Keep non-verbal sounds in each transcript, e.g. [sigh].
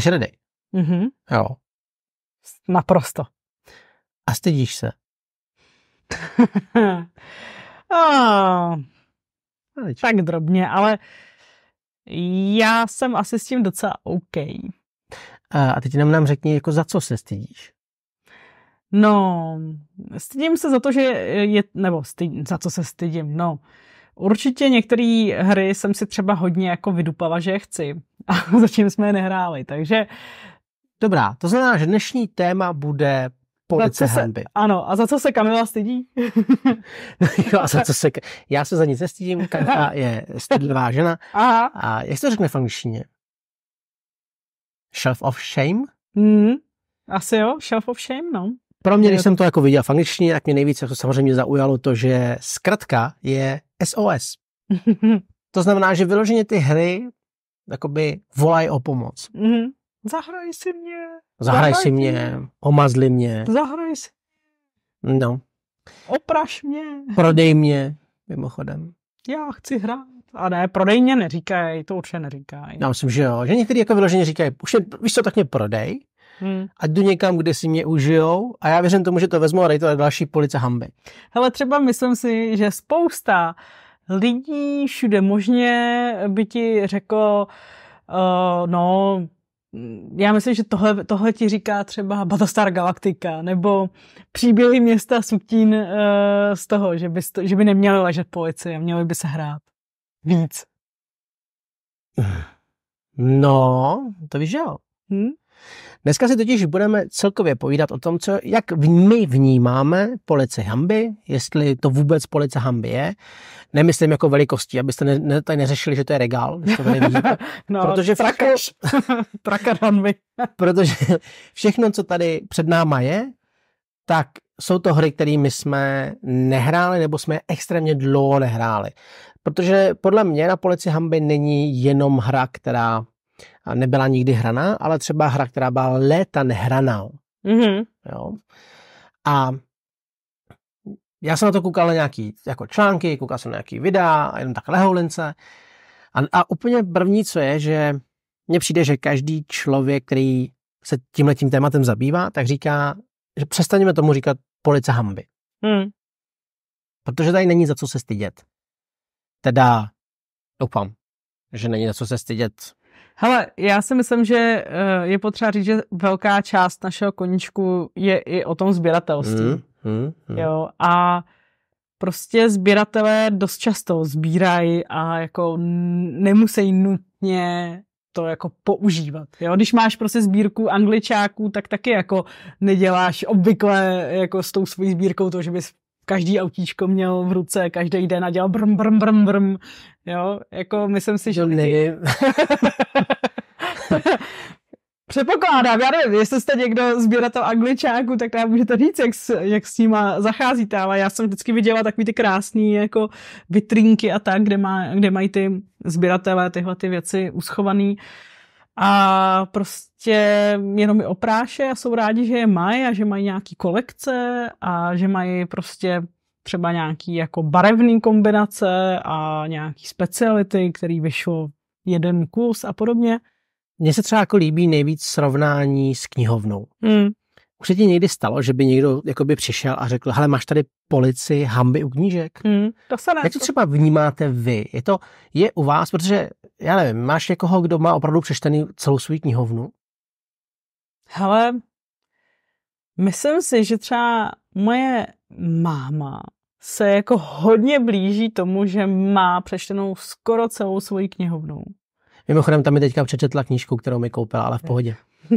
Jsi ready? Mhm. Jo. Naprosto. A stydíš se? oh, [laughs] tak drobně, ale já jsem asi s tím docela OK. A teď nám nám řekni, jako za co se stydíš? No, stydím se za to, že je, nebo stydím, za co se stydím, no. Uh, Určitě některé hry jsem si třeba hodně jako vydupala, že je chci. A [laughs] zatím jsme je nehráli, takže... Dobrá, to znamená, že dnešní téma bude police se, hanby. Ano, a za co se Kamila stydí? [laughs] jo, a za co se, já se za nic nestydím, Kamila [laughs] je stydlivá žena. Aha. A jak se to řekne v angličtině? Shelf of shame? Mm, asi jo, shelf of shame, no. Pro mě, když jsem to jako viděl v angličtině, tak mě nejvíce jako samozřejmě zaujalo to, že zkrátka je SOS. [laughs] to znamená, že vyloženě ty hry jakoby volají o pomoc. Mm-hmm. Zahraj si mě. Zahraj, zahraj si mě. mě, omazli mě. Zahraj si. No. Opraš mě. Prodej mě, mimochodem. Já chci hrát. A ne, prodej mě neříkají, to určitě neříkají. Já myslím, že jo. Že někteří jako vyloženě říkají, už je, víš co, tak mě prodej. Hmm. Ať jdu někam, kde si mě užijou a já věřím tomu, že to vezmu a dají to další police hamby. Hele, třeba myslím si, že spousta lidí všude možně by ti řekl, uh, eh, no, já myslím, že tohle, tohle ti říká třeba Battlestar Galactica nebo příběhy města Sutín uh, z toho, že by, sto, že by neměli ležet policie, měli by se hrát víc. No, to víš, jo. Hmm? Dneska si totiž budeme celkově povídat o tom, co, jak my vnímáme police hamby, jestli to vůbec police hamby je. Nemyslím jako velikosti, abyste ne, ne, tady neřešili, že to je regál. To [laughs] no, [laughs] protože trakař. [laughs] trakař hamby. protože všechno, co tady před náma je, tak jsou to hry, kterými jsme nehráli nebo jsme extrémně dlouho nehráli. Protože podle mě na polici hamby není jenom hra, která a nebyla nikdy hraná, ale třeba hra, která byla léta nehraná. Mm-hmm. Jo. A já jsem na to koukal na nějaký jako články, koukal jsem na nějaký videa a jenom tak lehoulince. A, a úplně první, co je, že mně přijde, že každý člověk, který se tímhletím tématem zabývá, tak říká, že přestaneme tomu říkat police hamby. Mm. Protože tady není za co se stydět. Teda doufám, že není za co se stydět Hele, já si myslím, že eh, je potřeba říct, že velká část našeho koníčku je i o tom sběratelství. Mm, mm, mm. Jo, a prostě sběratelé dost často sbírají a jako nemusí nutně to jako používat. Jo? Když máš prostě sbírku angličáků, tak taky jako neděláš obvykle jako s tou svojí sbírkou to, že bys každý autíčko měl v ruce, každý den a dělal brm, brm, brm, brm, Jo, jako myslím si, že... Jo, nevím. [laughs] Přepokládám, já nevím, jestli jste někdo sběratel angličáku, tak nám můžete říct, jak, s, jak s nima zacházíte, ale já jsem vždycky viděla takový ty krásný jako vitrínky a tak, kde, má, kde mají ty sběratelé tyhle ty věci uschovaný a prostě jenom je opráše a jsou rádi, že je mají a že mají nějaký kolekce a že mají prostě třeba nějaký jako barevný kombinace a nějaký speciality, který vyšlo jeden kus a podobně. Mně se třeba jako líbí nejvíc srovnání s knihovnou. Mm. Už se ti někdy stalo, že by někdo jakoby přišel a řekl, hele, máš tady polici hamby u knížek? Mm, to se ne. Jak to třeba vnímáte vy? Je to, je u vás, protože, já nevím, máš někoho, kdo má opravdu přečtený celou svou knihovnu? Hele, myslím si, že třeba moje máma se jako hodně blíží tomu, že má přečtenou skoro celou svoji knihovnu. Mimochodem, tam mi teďka přečetla knížku, kterou mi koupila, ale v pohodě. [laughs]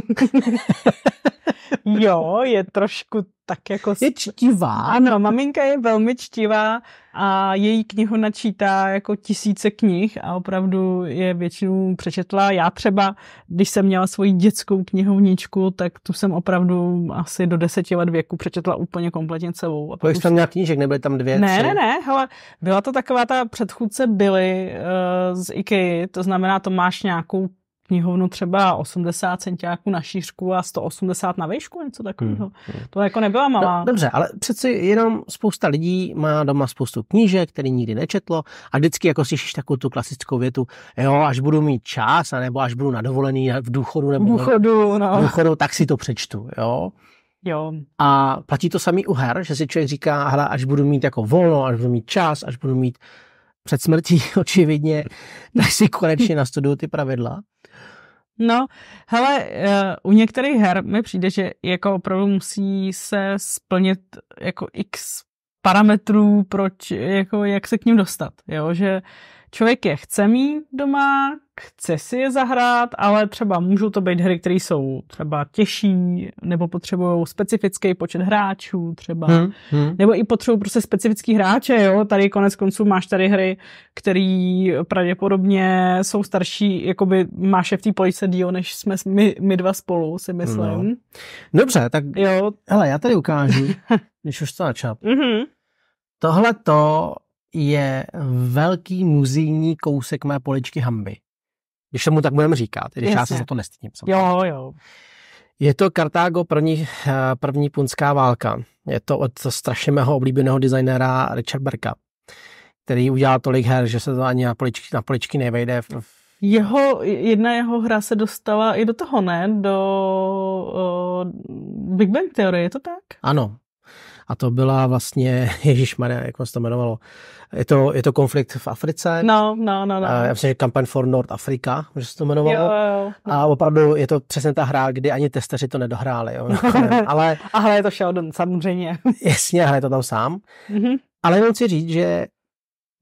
[laughs] Jo, je trošku tak jako... Je čtivá. Ano, jako maminka je velmi čtivá a její knihu načítá jako tisíce knih a opravdu je většinu přečetla. Já třeba, když jsem měla svoji dětskou knihovničku, tak tu jsem opravdu asi do deseti let věku přečetla úplně kompletně celou. A Kolik už... tam měla knížek? Nebyly tam dvě, Ne, tři? ne, ne, hele, byla to taková ta předchůdce byly uh, eh, z IKEA, to znamená, to máš nějakou knihovnu třeba 80 centiáků na šířku a 180 na výšku, něco takového. Hmm. hmm. To jako nebyla no, malá. No, dobře, ale přeci jenom spousta lidí má doma spoustu knížek, který nikdy nečetlo a vždycky jako slyšíš takovou tu klasickou větu, jo, až budu mít čas, anebo až budu na dovolený v důchodu nebo důchodu, no. v důchodu, tak si to přečtu, jo. Jo. A platí to samý u her, že si člověk říká, hra, až budu mít jako volno, až budu mít čas, až budu mít před smrtí [laughs] očividně, tak si konečně nastuduju ty pravidla. No, hele, eh, u některých her mi přijde, že jako opravdu musí se splnit jako x parametrů, proč, jako jak se k ním dostat, jo, že uh, člověk je chce mít doma, chce si je zahrát, ale třeba můžou to být hry, které jsou třeba těžší, nebo potřebují specifický počet hráčů třeba, hmm, hmm. nebo i potřebují prostě specifický hráče, jo, tady konec konců máš tady hry, které pravděpodobně jsou starší, jakoby máš je v té police díl, než jsme my, my dva spolu, si myslím. No. Dobře, tak jo. hele, já tady ukážu, [laughs] když už to začal. Mm-hmm. Tohle to je velký muzejní kousek mé poličky hamby. Když tomu tak budeme říkat, když Jasně. já se za to nestydím. Jo, jo. Je to Kartágo, první, eh, první punská válka. Je to od strašně mého oblíbeného designéra Richard Berka, který udělal tolik her, že se to ani na poličky, na poličky nevejde. Jeho, jedna jeho hra se dostala i do toho, ne? Do uh, Big Bang Theory, je to tak? Ano, a to byla vlastně, [laughs] Ježíš Maria, jak se to jmenovalo, je to, je to konflikt v Africe. No, no, no. no. Já myslím, že Campaign for North Africa, že se to jmenovalo. Jo, jo, jo. A opravdu je to přesně ta hra, kdy ani testeři to nedohráli. Jo. [laughs] ale, a je to Sheldon, samozřejmě. [laughs] jasně, je to tam sám. Mm-hmm. Ale jenom chci říct, že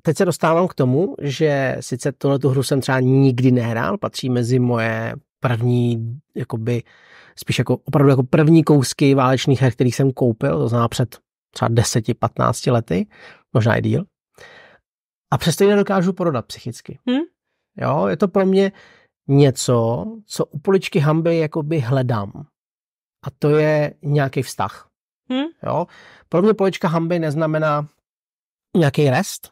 teď se dostávám k tomu, že sice tuhle tu hru jsem třeba nikdy nehrál, patří mezi moje první jakoby spíš jako opravdu jako první kousky válečných her, který jsem koupil, to znamená před třeba 10-15 lety, možná i díl. A přesto ji nedokážu prodat psychicky. Hmm? Jo, je to pro mě něco, co u poličky hamby jakoby hledám. A to je nějaký vztah. Hmm? Jo? Pro mě polička hamby neznamená nějaký rest,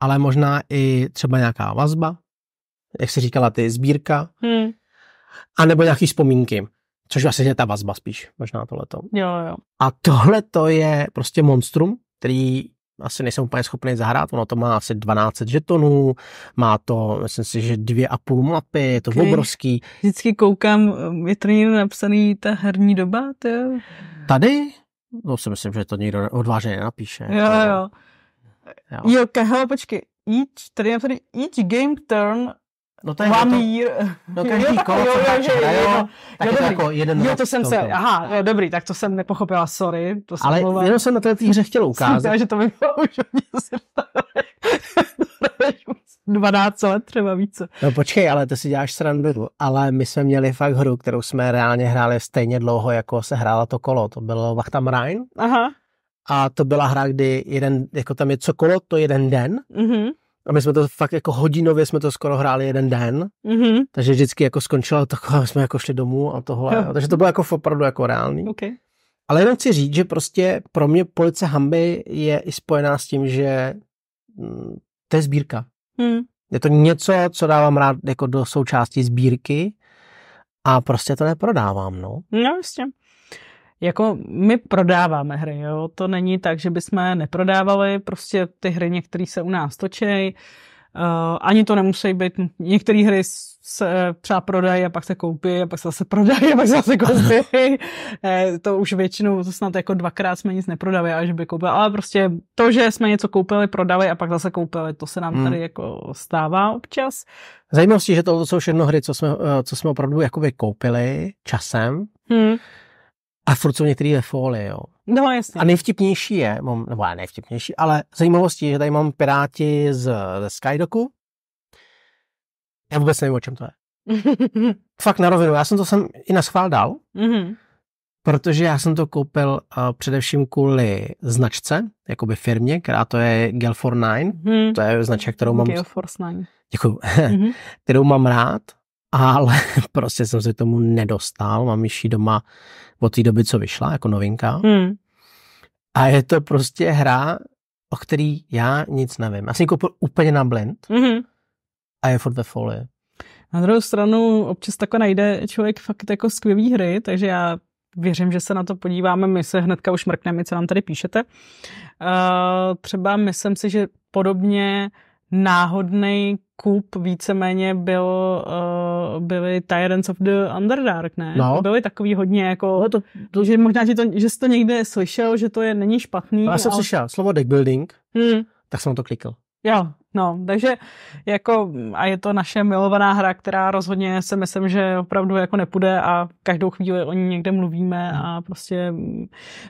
ale možná i třeba nějaká vazba, jak se říkala ty, sbírka, hmm. a nebo nějaký vzpomínky. Což asi je ta vazba spíš, možná tohleto. Jo, jo. A tohle to je prostě monstrum, který asi nejsem úplně schopný zahrát, ono to má asi 12 žetonů, má to, myslím si, že dvě a půl mapy, je to okay. obrovský. Vždycky koukám, je to někde napsaný ta herní doba, to jo? Tady? No si myslím, že to někdo odvážně napíše. Jo, jo. Jo, jo kahle, počkej, each, tady je napsaný each game turn No to je Vám to, mír. No každý jo, kolo, jo, jo, že hrajou, jo, tak jo, je to jako jeden jo, to jsem se, toho. aha, jo, dobrý, tak to jsem nepochopila, sorry. To jsem Ale mluvila. jenom jsem na té hře chtěl ukázat. Jsem že to by bylo už hodně 12 [laughs] let třeba více. No počkej, ale ty si děláš srandu. Ale my jsme měli fakt hru, kterou jsme reálně hráli stejně dlouho, jako se hrála to kolo. To bylo Vachtam Rhein. Aha. A to byla hra, kdy jeden, jako tam je co kolo, to jeden den. Mhm a my jsme to fakt jako hodinově jsme to skoro hráli jeden den, mm-hmm. takže vždycky jako skončilo takhle, [laughs] jsme jako šli domů a tohle. Jo. Takže to bylo jako opravdu jako reálný. Okay. Ale jenom chci říct, že prostě pro mě police hamby je i spojená s tím, že mm, to je sbírka. Mm. Je to něco, co dávám rád jako do součástí sbírky a prostě to neprodávám, no. No, jistě. Vlastně jako my prodáváme hry, jo? to není tak, že bychom neprodávali, prostě ty hry některé se u nás točej, uh, ani to nemusí být, některé hry se třeba prodají a pak se koupí a pak se zase prodají a pak se zase koupí. [laughs] Eh, to už většinou to snad jako dvakrát jsme nic neprodali, až by koupili, ale prostě to, že jsme něco koupili, prodali a pak zase koupili, to se nám hmm. tady jako stává občas. Zajímavostí, že to jsou všechno hry, co jsme, eh, co jsme opravdu jakoby koupili časem. Hmm a furt jsou některý ve fóli, jo. No, jasně. A nejvtipnější je, mám, nebo ne nejvtipnější, ale zajímavostí je, že tady mám Piráti z, ze Skydoku. Já vůbec nevím, o čem to je. [laughs] Fakt na rovinu, já jsem to sem i na schvál dal, mm-hmm. protože já jsem to koupil uh, především kvůli značce, jakoby firmě, která to je Gelfor 9, mm-hmm. to je značka, kterou mám... Gelforce 9. Děkuju. mm-hmm. [laughs] kterou mám rád ale [laughs] prostě jsem se tomu nedostal. Mám ji doma od té doby, co vyšla, jako novinka. Hmm. A je to prostě hra, o který já nic nevím. Já jsem ji koupil úplně na blind mm-hmm. a je furt ve folii. Na druhou stranu občas takhle najde člověk fakt jako skvělý hry, takže já věřím, že se na to podíváme, my se hnedka už mrkneme, co nám tady píšete. Uh, třeba myslím si, že podobně náhodný Kup víceméně byl, uh, byly Tyrants of the Underdark, ne? No. Byly takový hodně jako, no to, to, že možná, že, to, že jsi to někde slyšel, že to je není špatný. No, já jsem ale... slyšel slovo deckbuilding, hmm. tak jsem to klikl. Jo, no, takže jako a je to naše milovaná hra, která rozhodně se myslím, že opravdu jako nepůjde a každou chvíli o ní někde mluvíme hmm. a prostě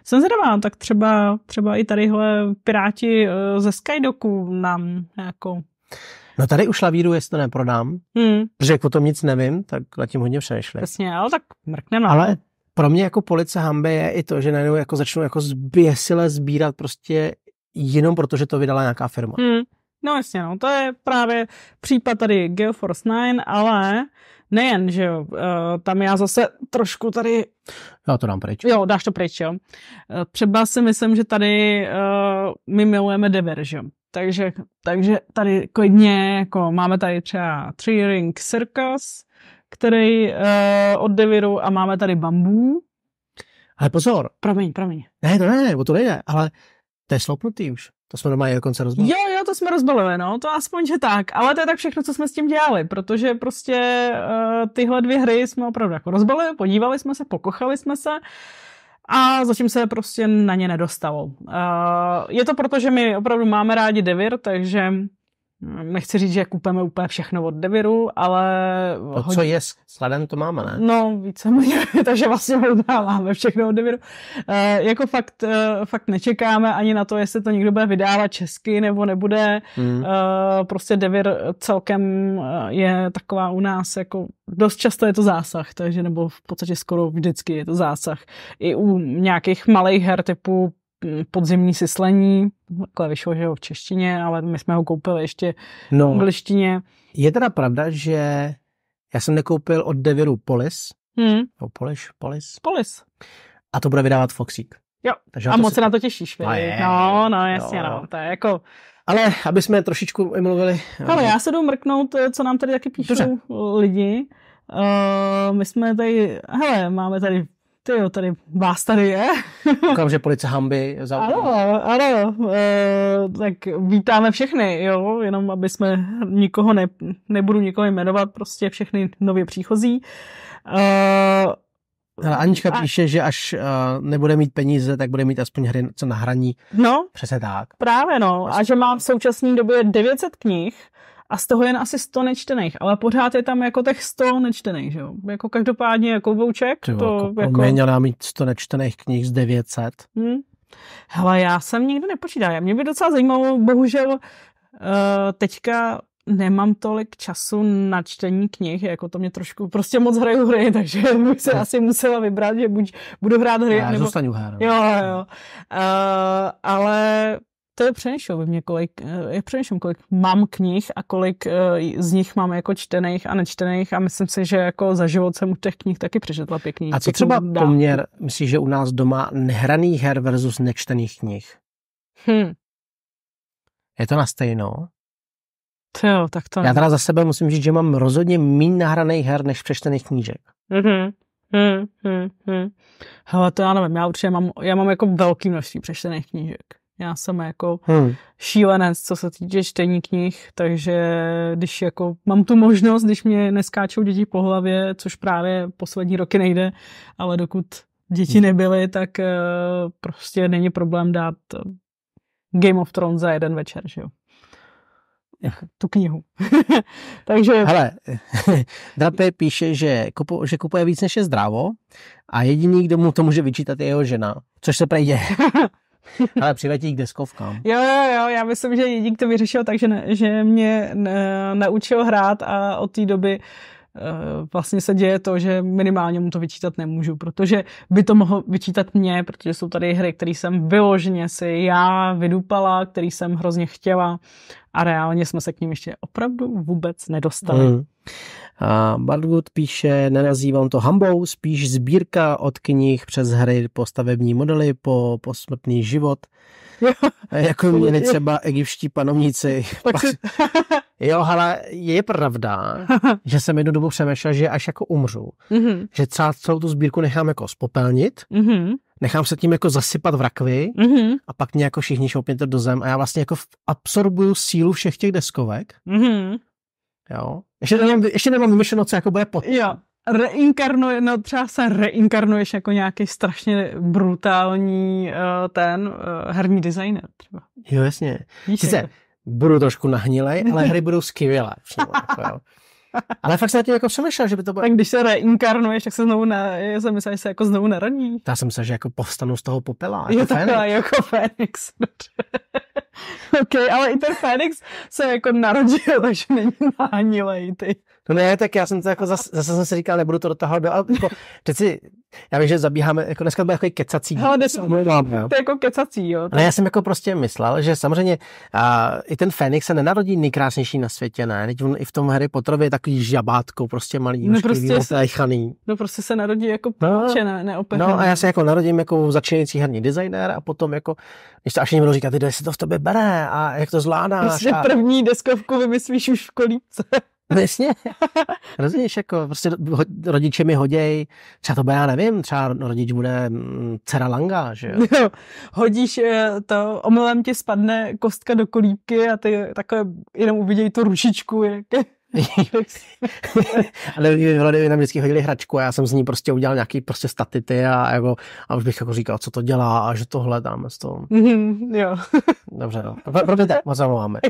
jsem zvědavá, tak třeba, třeba i tadyhle piráti eh, ze Skydoku nám jako No tady už lavíru, jestli to neprodám, hmm. protože jako tom nic nevím, tak tím hodně přemýšlím. Přesně, ale tak mrkneme. Ale pro mě jako police hambe je i to, že najednou jako začnu jako zběsile sbírat prostě jenom proto, že to vydala nějaká firma. Hmm. No jasně, no, to je právě případ tady Geoforce 9, ale nejen, že jo, eh, tam já zase trošku tady... Já to dám pryč. Jo, dáš to pryč, jo. Eh, třeba si myslím, že tady uh, my milujeme Dever, že jo. Takže, takže tady klidně, jako máme tady třeba Three Ring Circus, který uh, od Deviru a máme tady bambu. Ale pozor. Promiň, promiň. Ne, to ne, o to nejde, ale to je sloupnutý už. To jsme doma dokonce rozbalili. Jo, jo, to jsme rozbalili, no, to aspoň, že tak. Ale to je tak všechno, co jsme s tím dělali, protože prostě uh, tyhle dvě hry jsme opravdu jako rozbalili, podívali jsme se, pokochali jsme se. Uh, a zatím se prostě na ně nedostalo. Eh, je to proto, že my opravdu máme rádi Devir, takže nechci říct, že kupujeme úplně všechno od Deviru, ale... To, hodně... co je sladem, to máme, ne? No, víceméně, [laughs] takže vlastně máme všechno od Deviru. E, jako fakt, e, fakt nečekáme ani na to, jestli to někdo bude vydávat česky nebo nebude. Mm. E, prostě Devir celkem je taková u nás, jako dost často je to zásah, takže nebo v podstatě skoro vždycky je to zásah. I u nějakých malých her typu podzimní syslení, takhle vyšlo, že ho v češtině, ale my jsme ho koupili ještě no, v angličtině. Je teda pravda, že já jsem nekoupil od Deviru Polis, hmm. no, Polis, Polis. Polis. A to bude vydávat Foxík. Jo, Takže a moc se na to těšíš, no, je, no, no, jasně, no. no, to je jako... Ale aby jsme trošičku mluvili... Ale já se jdu mrknout, co nám tady taky píšou Dobře. lidi. Uh, my jsme tady, hele, máme tady ty jo, tady vás tady je. [laughs] Koukám, že police hamby. Za... Ano, ano, e, tak vítáme všechny, jo, jenom aby jsme nikoho, ne, nebudu nikoho jmenovat, prostě všechny nově příchozí. E, ale Anička a... píše, že až uh, nebude mít peníze, tak bude mít aspoň hry co na hraní. No. Přesně tak. Právě no. A vlastně- že mám v současné době 900 knih, a z toho jen asi 100 nečtených, ale pořád je tam jako těch 100 nečtených, že jo? Jako každopádně jako vouček. Ty, to jako, jako... Měla mít 100 nečtených knih z 900. Hmm. Hele, já jsem nikdy nepočítala. Mě by docela zajímalo, bohužel uh, teďka nemám tolik času na čtení knih, jako to mě trošku, prostě moc hraju hry, [laughs] takže bych se hm. asi musela vybrat, že buď budu hrát hry, já nebo... Já u hrát. Jo, jo. Uh, ale to je přenešlo ve mně, kolik, eh, je přenešlo, kolik mám knih a kolik eh, z nich mám jako čtených a nečtených a myslím si, že jako za život jsem u těch knih taky přečetla pěkný. A co třeba dá. poměr, myslíš, že u nás doma nehraných her versus nečtených knih? Hm. Je to na stejno? Jo, tak to Já teda za sebe musím říct, že mám rozhodně méně nahraných her než přečtených knížek. Mhm. Hmm, hmm, hmm. Hele, to já nevím, já určitě mám, já mám jako velký množství přečtených knížek já jsem jako hmm. šílenec, co se týče čtení knih, takže když jako mám tu možnost, když mě neskáčou děti po hlavě, což právě poslední roky nejde, ale dokud děti hmm. nebyly, tak eh, prostě není problém dát eh, Game of Thrones za jeden večer, že jo jako tu knihu. [laughs] Takže... Hele, [laughs] Drape píše, že, kupu, že kupuje víc než je zdravo a jediný, kdo mu to může vyčítat, je jeho žena, což se prejde. [laughs] [laughs] Ale přivedí k deskovkám. jo, jo, jo, já myslím, že jediný to vyřešil tak, že, ne, že mě ne, naučil hrát a od té doby eh, vlastně se děje to, že minimálně mu to vyčítat nemůžu, protože by to mohlo vyčítat mě, protože jsou tady hry, které jsem vyloženě si já vydupala, které jsem hrozně chtěla a reálně jsme se k ním ještě opravdu vůbec nedostali. Mm. A Bartwood píše, nenazývám to hambou, spíš sbírka od knih přes hry po stavební modely, po posmrtný život. Jo, [laughs] jako měli třeba egyptští panovníci. si... [laughs] [laughs] jo, ale je pravda, že jsem jednu dobu přemýšlel, že až jako umřu, mm-hmm. že třeba celou tu sbírku nechám jako spopelnit, mm-hmm nechám se tím jako zasypat v rakvi mm-hmm. a pak mě jako všichni šoupněte do zem a já vlastně jako absorbuju sílu všech těch deskovek mm-hmm. Jo? Ještě, nemám, ještě nemám vymyšleno, co jako bude pot. Jo, reinkarnuje, no třeba se reinkarnuješ jako nějaký strašně brutální uh, ten uh, herní designer třeba. Jo, jasně. Sice, jako- budu trošku nahnilej, ale [laughs] hry budou skvělé. Jako ale fakt jsem na tím jako přemýšlel, že by to bylo... Tak když se reinkarnuješ, tak se znovu na... Já jsem myslel, že se jako znovu narodí. Já jsem myslel, že jako povstanu z toho popela. Jako jo, takhle, jako Fénix. [laughs] OK, ale i ten Fénix se jako narodil, [laughs] takže není nahanilej, ty. No ne, tak já jsem to jako zase, zase jsem si říkal, nebudu to dotahovat, ale jako, přeci, já vím, že zabíháme, jako dneska to bude jako kecací. Ale dnes, omlouvám, to je jako kecací, jo. Ale já jsem jako prostě myslel, že samozřejmě a, i ten Fénix se nenarodí nejkrásnější na světě, ne? Teď on i v tom Harry Potterově je takový žabátko, prostě malý, no prostě, otéchaný. No prostě se narodí jako no, pče, ne, No a já se jako narodím jako začínající herní designer a potom jako, když to až někdo říká, ty, se to v tobě bere a jak to zvládáš. Prostě a... první deskovku vymyslíš už v kolíce. [laughs] Jasně. Rozumíš, jako prostě rodiče mi hoděj, třeba to bude, já nevím, třeba rodič bude mm, dcera Langa, že jo? No, hodíš eh, to, omylem ti spadne kostka do kolíbky a ty takhle jenom uvidějí tu rušičku. Jak... [laughs] ale hledali nám vždycky hodili hračku a já jsem z ní prostě udělal nějaký prostě statity a, jako, a už bych jako říkal, co to dělá a že to hledáme z toho. Mm, jo. [laughs] Dobře, no. Pro, tak moc zamluváme.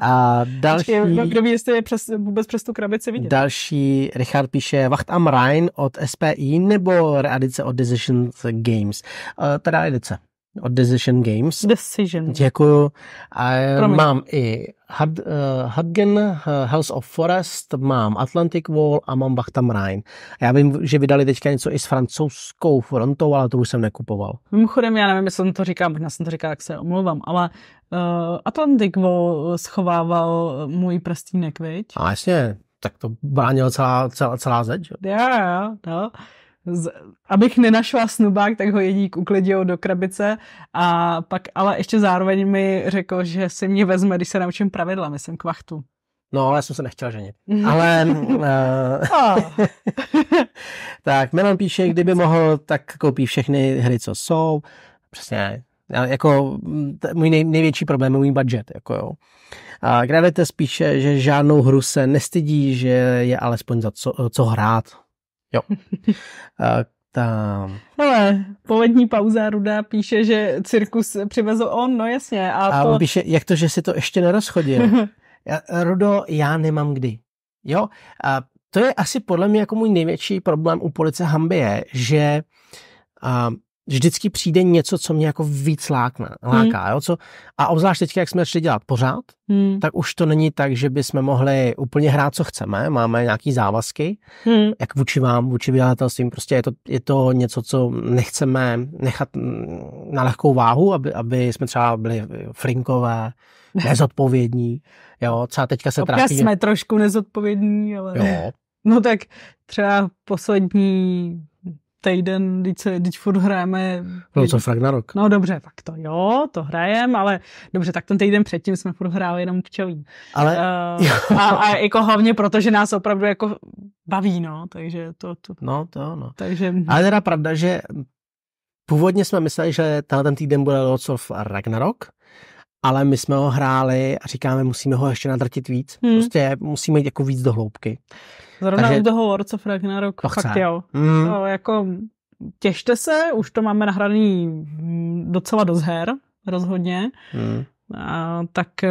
A další... kdo ví, jestli je přes, vůbec přes tu krabici vidět. Další, Richard píše Wacht am Rhein od SPI nebo readice od Decisions Games. Uh, teda edice od Decision Games. Decision. Děkuju. A Promiň. mám i Hard, uh, eh, Hagen, uh, eh, House of Forest, mám Atlantic Wall a mám Bachtam Rhein. A já vím, že vydali teďka něco i s francouzskou frontou, ale to už jsem nekupoval. Mimochodem, já nevím, jestli jsem to říkal, možná jsem to říkal, jak se omlouvám, ale uh, Atlantic Wall schovával můj prstínek, viď? A jasně, tak to bránil celá, celá, celá zeď. Jo, jo, jo. No z, abych nenašla snubák, tak ho jedík uklidil do krabice a pak ale ještě zároveň mi řekl, že si mě vezme, když se naučím pravidla, myslím kvachtu. No, ale já jsem se nechtěl ženit. [laughs] Ale... uh, [laughs] tak, Milan píše, kdyby mohl, tak koupí všechny hry, co jsou. Přesně, já, jako mm, můj nej, největší problém je můj budget. Jako jo. A Gravitas píše, že žádnou hru se nestydí, že je alespoň za co, co hrát. Jo. [laughs] A tam. Hele, polední pauza Ruda píše, že cirkus přivezl on, no jasně. A, a to... píše, jak to, že si to ještě nerozchodil. [laughs] já, Rudo, já nemám kdy. Jo, a to je asi podle mě jako můj největší problém u police Hambie, že a, vždycky přijde něco, co mě jako víc lákne, láká. Hmm. Jo? Co, a obzvlášť teď, jak jsme začali dělat pořád, hmm. tak už to není tak, že bychom mohli úplně hrát, co chceme. Máme nějaký závazky, hmm. jak vůči vám, vůči vydavatelstvím. Prostě je to, je to něco, co nechceme nechat mm, na lehkou váhu, aby, aby jsme třeba byli flinkové, [laughs] nezodpovědní. Jo, třeba teďka se Občas trafí, jsme trošku nezodpovědní, ale... Jo. No tak třeba poslední týden, když, se, když furt hrajeme... No co, fakt na rok. No dobře, tak to jo, to hrajem, ale dobře, tak ten týden předtím jsme furt hráli jenom kčoví. Ale... Uh, [laughs] a, a, jako hlavně proto, že nás opravdu jako baví, no, takže to... to... No, to no. Takže... Ale teda pravda, že původně jsme mysleli, že tenhle ten týden bude Lords of Ragnarok, ale my jsme ho hráli a říkáme, musíme ho ještě nadrtit víc. Hmm. Prostě musíme jít jako víc do hloubky. Zrovna Takže... u toho Lords of Ragnarok to fakt jo. Mm. No, jako těšte se, už to máme nahraný mm, docela dost her, rozhodně. Mm. A, tak, eh,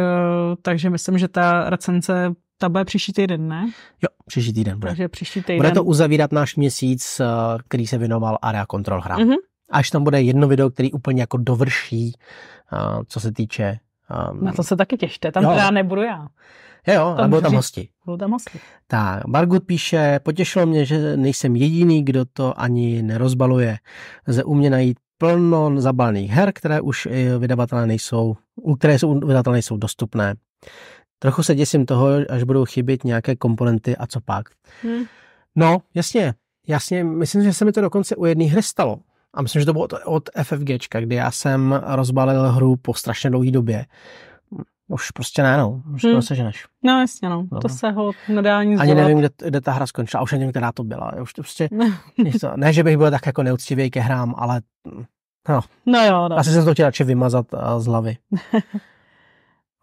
takže myslím, že ta recenze ta bude příští týden, ne? Jo, příští týden bude. Takže příští týden. Bude to uzavírat náš měsíc, eh, který se věnoval Area Control hra. Mm-hmm. Až tam bude jedno video, který úplně jako dovrší, eh, co se týče... Um... Na to se taky těšte, tam jo. teda nebudu já. Jo, jo, ale bylo tam hosti. Bylo tam hosti. Tak, Margut píše, potěšilo mě, že nejsem jediný, kdo to ani nerozbaluje. Ze u mě najít plno zabalených her, které už vydavatelé nejsou, u které jsou vydavatelé nejsou dostupné. Trochu se děsím toho, až budou chybět nějaké komponenty a co pak. Hmm. No, jasně, jasně, myslím, že se mi to dokonce u jedné hry stalo. A myslím, že to bylo od, od FFGčka, kdy já jsem rozbalil hru po strašně dlouhé době už prostě ne, no. Už hmm. to seženeš. No jasně, no. no. To se ho nedá nic Ani nevím, kde, kde, ta hra skončila. Už nevím, která to byla. Už to prostě, to, [laughs] ne, že bych byl tak jako neuctivý ke hrám, ale no. No jo, no. Asi jsem to chtěl radši vymazat uh, z hlavy.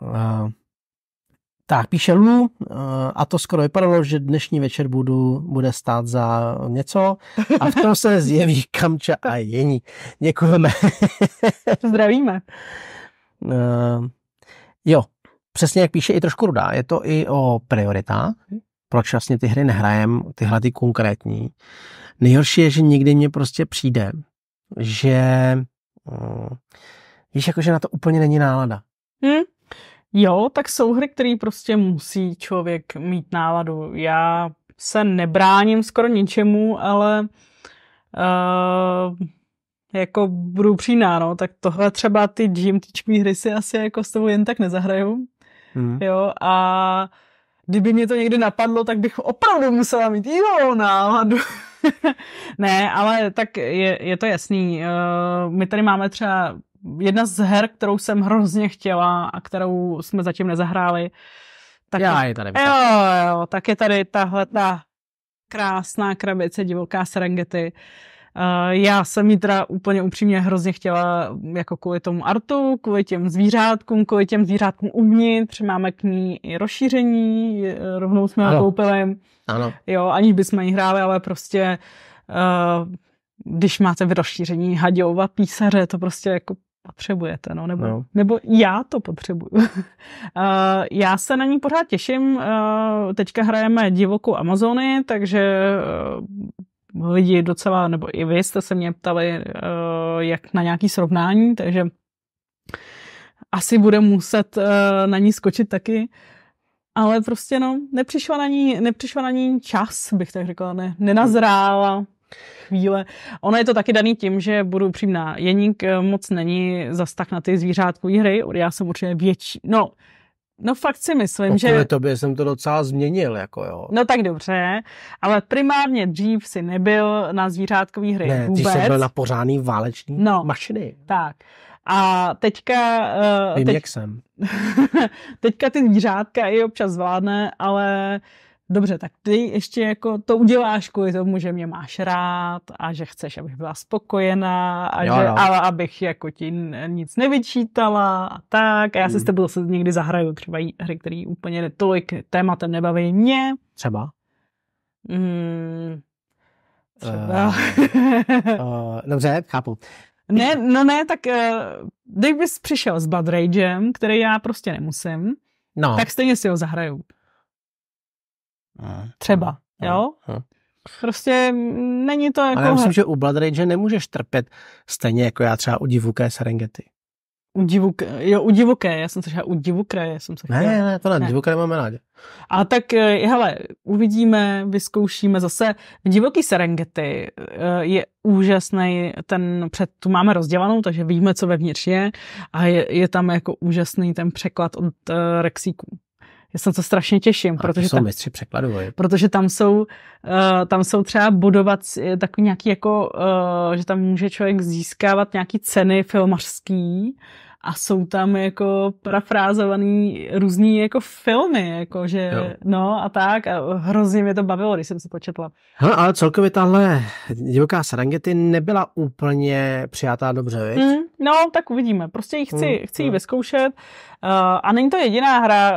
uh, [laughs] tak, píše Lu, uh, eh, a to skoro vypadalo, že dnešní večer budu, bude stát za něco a v tom se [laughs] zjeví Kamča a Jení. Děkujeme. Zdravíme. Uh, Jo, přesně jak píše i trošku Rudá, je to i o prioritách, proč vlastně ty hry nehrajem, tyhle ty konkrétní. Nejhorší je, že nikdy mě prostě přijde, že eh, víš, jakože na to úplně není nálada. Hmm. Jo, tak jsou hry, které prostě musí člověk mít náladu. Já se nebráním skoro ničemu, ale uh, jako budu přijímá, no, tak tohle třeba ty GMTčkový hry si asi jako s tebou jen tak nezahraju. Mm. Jo, a kdyby mě to někdy napadlo, tak bych opravdu musela mít jinou náladu. [laughs] ne, ale tak je, je to jasný. Uh, my tady máme třeba jedna z her, kterou jsem hrozně chtěla a kterou jsme zatím nezahráli. Tak Já je tady. Jo, jo, tak je tady tahle ta krásná krabice divoká Serengeti. Uh, Eh, já jsem ji teda úplně upřímně hrozně chtěla jako kvůli tomu artu, kvůli těm zvířátkům, kvůli těm zvířátkům uvnitř. Máme k ní i rozšíření, rovnou jsme ano. koupili. Ano. Jo, aniž bychom ji hráli, ale prostě uh, když máte v rozšíření Hadějova písaře, to prostě jako potřebujete, no, nebo, no. nebo já to potřebuju. uh, [laughs] já se na ní pořád těším, uh, teďka hrajeme divokou Amazony, takže uh, lidi docela, nebo i vy jste se mě ptali, eh, jak na nějaký srovnání, takže asi bude muset eh, na ní skočit taky. Ale prostě no, nepřišla na ní, nepřišla na ní čas, bych tak řekla, ne, nenazrála chvíle. Ono je to taky daný tím, že budu upřímná. Jeník eh, moc není zas tak na ty zvířátkový hry. Já jsem určitě větší. No, No fakt si myslím, že... to tobě jsem to docela změnil, jako jo. No tak dobře, ale primárně dřív si nebyl na zvířátkový hry ne, vůbec. Ne, ty jsi byl na pořádný váleční no, mašiny. Tak. A teďka... Uh, Vím, teď... jak jsem. [laughs] teďka ty zvířátka i občas zvládne, ale uh, dobře, tak ty ještě jako to uděláš kvůli tomu, že mě máš rád a že chceš, abych byla spokojená a jo, že, jo. ale abych jako ti nic nevyčítala a tak. A já si hmm. s tebou se někdy zahraju třeba hry, které úplně tolik tématem nebaví mě. Třeba? Mm, třeba. Uh, uh, [laughs] dobře, chápu. Ne, no ne, tak uh, eh, kdybys přišel s Bad Ragem, který já prostě nemusím, no. tak stejně si ho zahraju. Třeba, jo? Prostě není to jako... Ale já myslím, že u Blood Rage nemůžeš trpět stejně jako já třeba u divuké Serengeti. U divuké, jo, u divuké, já jsem se říkal, u divoké jsem se chtěla. Ne, ne, to ne, ne. divuké nemáme rádi. A tak, eh, hele, uvidíme, vyzkoušíme zase. V divoký Serengeti eh, je úžasný, ten před, tu máme rozdělanou, takže víme, co vevnitř je a je, je tam jako úžasný ten překlad od uh, já se na to strašně těším. A protože jsou tam, mistři překladu. Je. Protože tam jsou, uh, tam jsou třeba budovat eh, takový nějaký jako, uh, že tam může člověk získávat nějaký ceny filmařský, a jsou tam jako parafrázovaný různý jako filmy, jako že, jo. no a tak a hrozně mě to bavilo, když jsem si početla. Ha, ale celkově tahle divoká sarangety nebyla úplně přijatá dobře, viď? Mm, no, tak uvidíme. Prostě ji chci, mm, chci jí mm. vyzkoušet uh, a není to jediná hra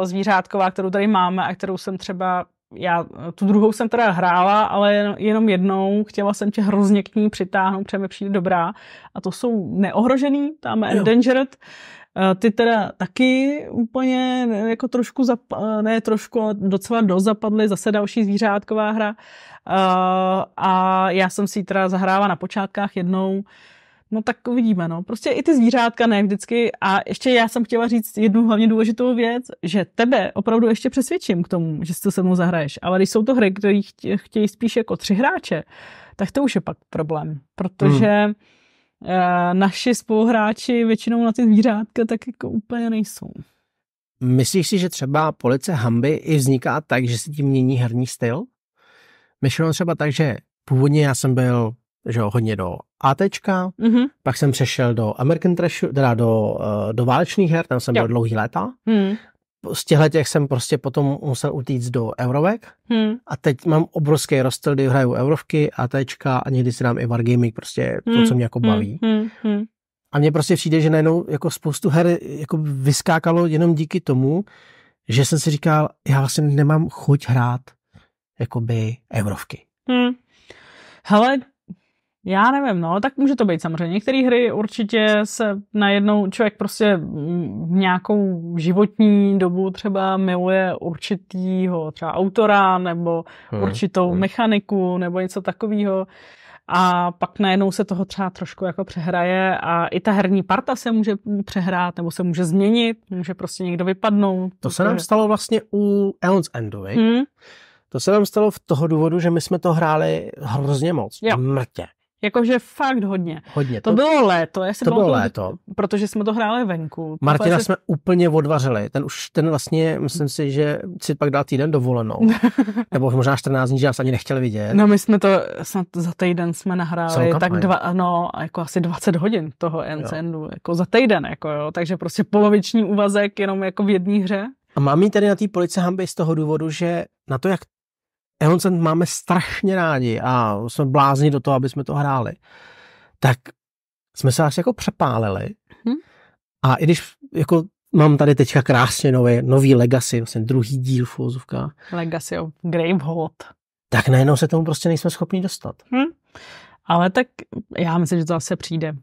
uh, zvířátková, kterou tady máme a kterou jsem třeba já tu druhou jsem teda hrála, ale jenom jednou chtěla jsem tě hrozně k ní přitáhnout, protože mi přijde dobrá. A to jsou neohrožený, tam je Endangered. Eh, ty teda taky úplně jako trošku, zap, eh, ne trošku, ale docela zapadly, zase další zvířátková hra. Eh, a já jsem si ji teda zahrála na počátkách jednou, No tak uvidíme, no. Prostě i ty zvířátka ne vždycky. A ještě já jsem chtěla říct jednu hlavně důležitou věc, že tebe opravdu ještě přesvědčím k tomu, že si se mnou zahraješ. Ale když jsou to hry, které chtějí spíš jako tři hráče, tak to už je pak problém. Protože hmm. Eh, naši spoluhráči většinou na ty zvířátka tak jako úplně nejsou. Myslíš si, že třeba police Hamby i vzniká tak, že se tím mění herní styl? Myšlím třeba tak, že původně já jsem byl že jo, hodně do ATčka, mm-hmm. pak jsem přešel do American Trash, teda do, eh, do válečných her, tam jsem jo. byl dlouhý léta. Mm. Z těchto těch jsem prostě potom musel utíct do Eurovek hmm. a teď mám obrovský rostl, kdy hraju Eurovky, ATčka a někdy si dám i Wargaming, prostě to, co hmm. mě jako baví. Hmm. hmm. Hmm. A mně prostě přijde, že najednou jako spoustu her jako vyskákalo jenom díky tomu, že jsem si říkal, já vlastně nemám chuť hrát jakoby Eurovky. Hmm. Hele, já nevím, no, tak může to být samozřejmě. Některé hry určitě se najednou člověk prostě v nějakou životní dobu třeba miluje určitýho třeba autora nebo hmm, určitou hmm. mechaniku nebo něco takového a pak najednou se toho třeba trošku jako přehraje a i ta herní parta se může přehrát nebo se může změnit, může prostě někdo vypadnout. To se nám stalo vlastně u Elms Endovi. hmm? To se nám stalo v toho důvodu, že my jsme to hráli hrozně moc, jo. mrtě. Jakože fakt hodně. Hodně. To, to bylo léto. Já to bylo, bylo léto. Protože jsme to hráli venku. Martina se... jsme úplně odvařili. Ten už, ten vlastně, myslím si, že si pak dal týden dovolenou. [laughs] Nebo možná 14 dní, že nás ani nechtěli vidět. No my jsme to, snad za týden jsme nahráli tak dva, no, jako asi 20 hodin toho encendu. Jako za týden, jako jo. Takže prostě poloviční úvazek jenom jako v jedné hře. A mám jí tady na té police hamby z toho důvodu, že na to, jak Innocent máme strašně rádi a jsme blázni do toho, aby jsme to hráli, tak jsme se asi jako přepálili. Hmm. A i když jako mám tady teďka krásně nový, nový Legacy, vlastně druhý díl v Legacy of Gravehold. Tak najednou se tomu prostě nejsme schopni dostat. Hmm. Ale tak já myslím, že to zase přijde.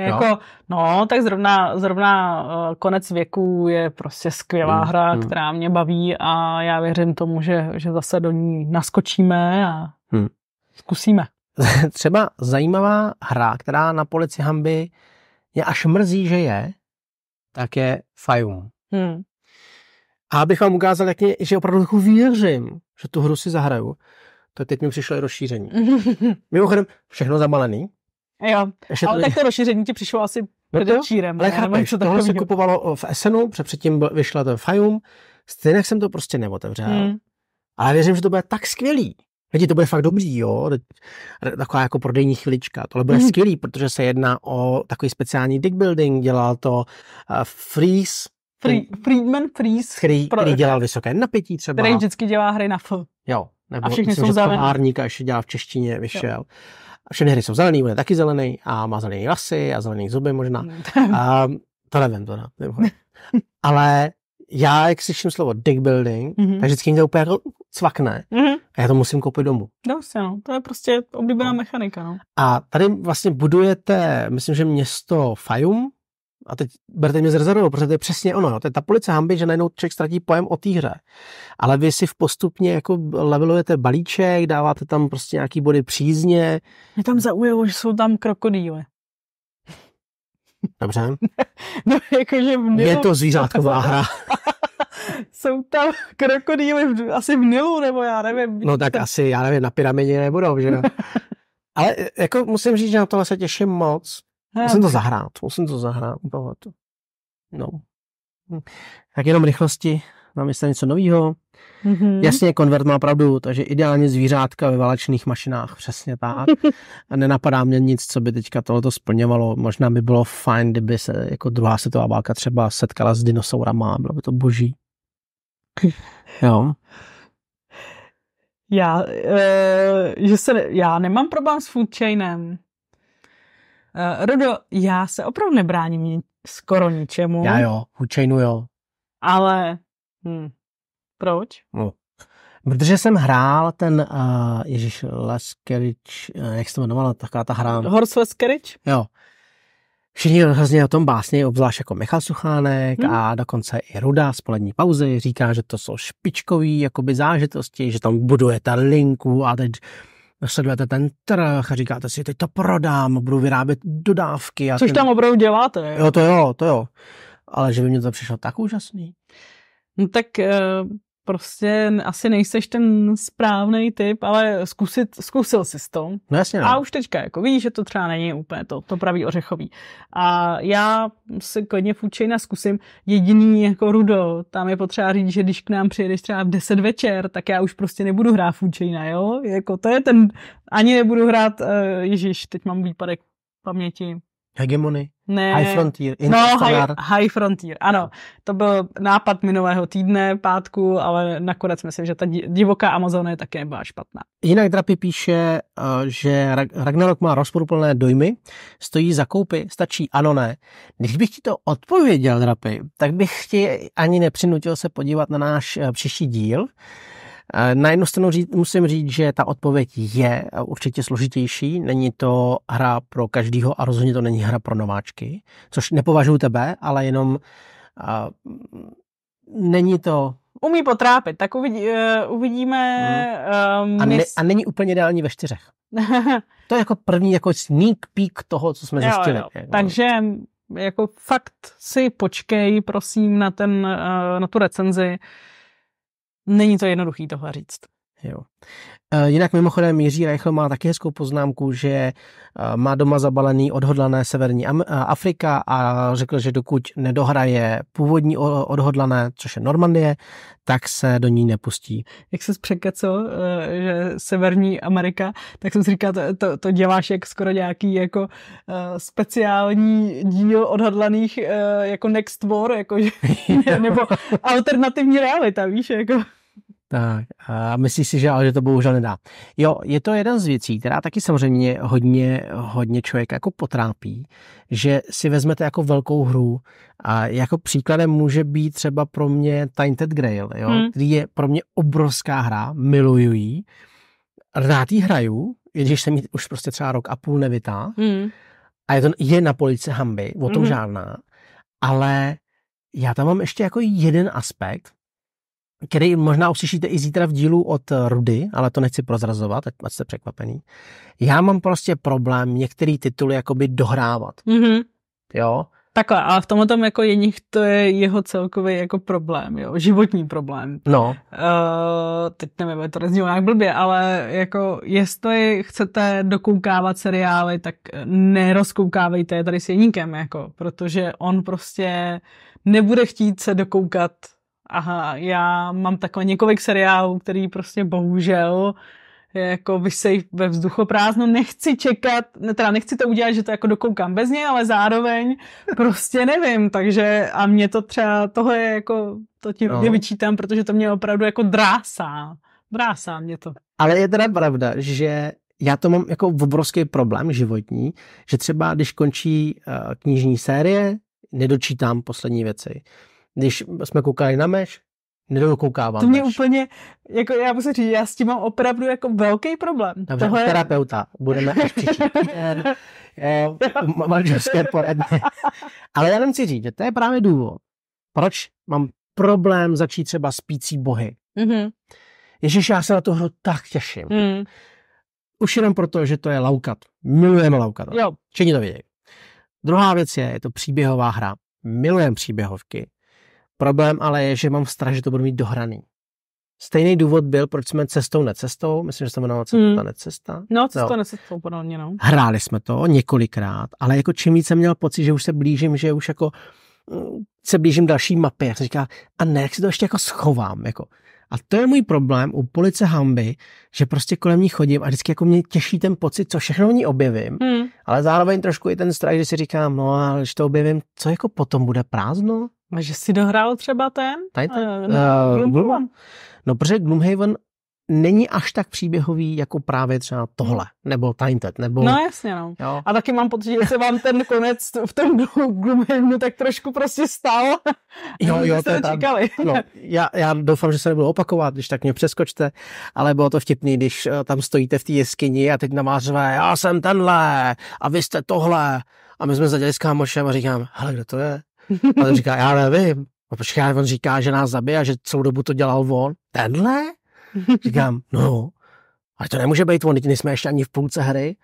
Jako, no. tak zrovna, zrovna eh, konec věku je prostě skvělá hmm. hra, hmm. která mě baví a já věřím tomu, že, že zase do ní naskočíme a hmm. zkusíme. [laughs] Třeba zajímavá hra, která na polici Hamby mě až mrzí, že je, tak je Fajum. Hmm. A abych vám ukázal, jak mě, že opravdu jako věřím, že tu hru si zahraju, to teď mi přišlo i rozšíření. [laughs] Mimochodem, všechno zamalený, Jo, Ještě ale tady... tak to rozšíření ti přišlo asi no čírem. Ale chápeš, to tohle se kupovalo eh, v Essenu, protože předtím vyšla ten Fajum, stejně jsem to prostě neotevřel. Hmm. Ale věřím, že to bude tak skvělý. Lidi, to bude fakt dobrý, jo. Taková jako prodejní chvilička. Tohle bude hmm. skvělý, protože se jedná o takový speciální dick building. Dělal to uh, eh, Freeze. Free, Friedman Freeze. Který, pro, který dělal vysoké napětí třeba. Který vždycky dělá hry na F. Jo. Nebo a všichni myslím, jsou že zároveň. ještě dělá v češtině, vyšel. Jo. Všechny hry jsou zelený, on je taky zelený a má zelený vlasy a zelený zuby možná. No, a, to nevím, to nevím. [laughs] Ale já, jak slyším slovo dick building, mm-hmm. tak vždycky mě to úplně jako cvakne mm-hmm. a já to musím koupit domů. No, vlastně, no. To je prostě oblíbená no. mechanika, no. A tady vlastně budujete, myslím, že město Fayum a teď berte mě z protože to je přesně ono, jo. to je ta police hamby, že najednou člověk ztratí pojem o té hře. Ale vy si v postupně jako levelujete balíček, dáváte tam prostě nějaký body přízně. Mě tam zaujalo, že jsou tam krokodýle. Dobře. [laughs] no, jakože v Nilu... Je to zvířátková hra. [laughs] jsou tam krokodýly v, asi v Nilu, nebo já nevím. No tak tam... asi, já nevím, na pyramidě nebudou, že jo. [laughs] Ale e, jako musím říct, že na tohle se těším moc, Musím to zahrát, musím to zahrát. No. Hm. Tak jenom rychlosti, mám jistě něco nového. Mm-hmm. Jasně, konvert má pravdu, takže ideálně zvířátka ve válečných mašinách, přesně tak. [laughs] A nenapadá mě nic, co by teďka tohoto splňovalo. Možná by bylo fajn, kdyby se jako druhá světová válka třeba setkala s dinosaurama, bylo by to boží. Jo. Já, e, že se, já nemám problém s food chainem. Uh, Rodo, já se opravdu nebráním skoro ničemu. Já jo, hučejnu jo. Ale, hm, proč? No. Protože jsem hrál ten, uh, eh, ježiš, Leskerič, eh, jak se to jmenovala, taková ta hra. Horst Leskerič? Jo. Všichni hrozně o tom básně, obzvlášť jako Michal Suchánek hmm. a dokonce i Ruda z polední pauzy říká, že to jsou špičkový jakoby zážitosti, že tam buduje ta linku a teď sledujete ten trh a říkáte si, teď to prodám, budu vyrábět dodávky. A Což ten... tam opravdu děláte. Ne? Jo, to jo, to jo. Ale že by mě to přišlo tak úžasný. No tak eh, prostě asi nejseš ten správný typ, ale zkusit, zkusil jsi to. No jasně, no. A už teďka jako víš, že to třeba není úplně to, to pravý ořechový. A já se klidně na zkusím. Jediný jako rudo, tam je potřeba říct, že když k nám přijedeš třeba v 10 večer, tak já už prostě nebudu hrát fučejna, jo? Jako to je ten, ani nebudu hrát, uh, ježiš, teď mám výpadek paměti, Hegemony? Ne. High Frontier? No, high, high Frontier, ano. To byl nápad minulého týdne, pátku, ale nakonec myslím, že ta divoká Amazonie také nebyla špatná. Jinak Drapy píše, eh, že Ragnarok má rozporuplné dojmy, stojí za koupy, stačí ano, ne. Když bych ti to odpověděl, Drapy, tak bych ti ani nepřinutil se podívat na náš eh, příští díl, Eh, na jednu stranu říct, musím říct, že ta odpověď je eh, určitě složitější. Není to hra pro každýho a rozhodně to není hra pro nováčky, což nepovažuji tebe, ale jenom uh, není to umí potrápit, tak uvidí, uh, uvidíme. Hmm. Uh, a, ne, a není úplně ideální ve čtyřech. [laughs] to je jako první jako sneak peek toho, co jsme jo, zjistili. Jo. Jako. Takže jako fakt si počkej, prosím, na, ten, uh, na tu recenzi. Není to jednoduchý tohle říct. Jo. E, jinak mimochodem Jiří Reichl má taky hezkou poznámku, že e, má doma zabalený odhodlané Severní e, Afrika a řekl, že dokud nedohraje původní odhodlané, což je Normandie, tak se do ní nepustí. Jak se překecel, že Severní Amerika, tak jsem si říkal, to, to, to děláš jak skoro nějaký jako speciální díl odhodlaných jako Next War, jako, že, [laughs] nebo alternativní realita, víš, jako... Tak, a myslíš si, že, ale že to bohužel nedá. Jo, je to jeden z věcí, která taky samozřejmě hodně, hodně člověk jako potrápí, že si vezmete jako velkou hru a jako příkladem může být třeba pro mě Tainted Grail, jo, hmm. který je pro mě obrovská hra, miluju ji, rád ji hraju, když jsem ji už prostě třeba rok a půl nevytá, hmm. a je, to, je na police hamby, o tom hmm. žádná, ale já tam mám ještě jako jeden aspekt, který možná uslyšíte i zítra v dílu od eh, Rudy, ale to nechci prozrazovat, ať jste překvapený. Já mám prostě problém některý tituly jakoby dohrávat. Mm-hmm. Jo? Takhle, ale v tomhle tom jako jedních to je jeho celkový jako problém, jo, životní problém. No. Uh, teď nevím, to nezní nějak blbě, ale jako jestli chcete dokoukávat seriály, tak eh, nerozkoukávejte je tady s jeníkem, jako, protože on prostě nebude chtít se dokoukat Aha, já mám takové několik seriálů, který prostě bohužel jako vysej ve vzduchoprázdnu, nechci čekat, ne, teda nechci to udělat, že to jako dokoukám bez něj, ale zároveň prostě nevím, takže a mě to třeba, tohle je jako, to ti no. vyčítám, protože to mě opravdu jako drásá, drásá mě to. Ale je teda pravda, že já to mám jako obrovský problém životní, že třeba když končí uh, knižní série, nedočítám poslední věci když jsme koukali na meš, nedokoukávám. To mě než. úplně, jako já musím říct, já s tím mám opravdu jako velký problém. Dobře, Tohle... terapeuta, budeme až příští [laughs] poradně. Ale já nemci říct, že to je právě důvod, proč mám problém začít třeba spící bohy. Mm-hmm. Ježíš, já se na toho tak těším. Mm. Už jenom proto, že to je laukat. Milujeme laukat. Jo. Všichni to vědí. Druhá věc je, je to příběhová hra. Milujeme příběhovky. Problém ale je, že mám strach, že to budu mít dohraný. Stejný důvod byl, proč jsme cestou necestou, myslím, že se jmenovala cesta na hmm. necesta. No, cestou no. necestou, podobně, no. Hráli jsme to několikrát, ale jako čím víc jsem měl pocit, že už se blížím, že už jako mm, se blížím další mapě, já jsem říkal, a ne, jak si to ještě jako schovám, jako. A to je můj problém u police Hamby, že prostě kolem ní chodím a vždycky jako mě těší ten pocit, co všechno v ní objevím. Hmm ale zároveň trošku i ten strach, že si říkám, no a, když to objevím, co jako potom bude prázdno? A že si dohrál třeba ten? Tady Uh, uh, Gloomhaven. No protože Gloomhaven není až tak příběhový jako právě třeba tohle, nebo Tainted, nebo... No jasně, no. Jo. A taky mám pocit, že se vám ten konec v tom Gloomhavenu tak trošku prostě stál. Jo, [laughs] jo, to je tam, no, já, já doufám, že se nebudu opakovat, když tak mě přeskočte, ale bylo to vtipný, když eh, tam stojíte v té jeskyni a teď na vás řve, já jsem tenhle a vy jste tohle. A my jsme zaděli s kámošem a říkám, hele, kdo to je? A on říká, já nevím. A počkej, on říká, že nás zabije a že celou dobu to dělal on. Tenhle? Říkám, no, ale to nemůže být on, nejsme ještě ani v půlce hry.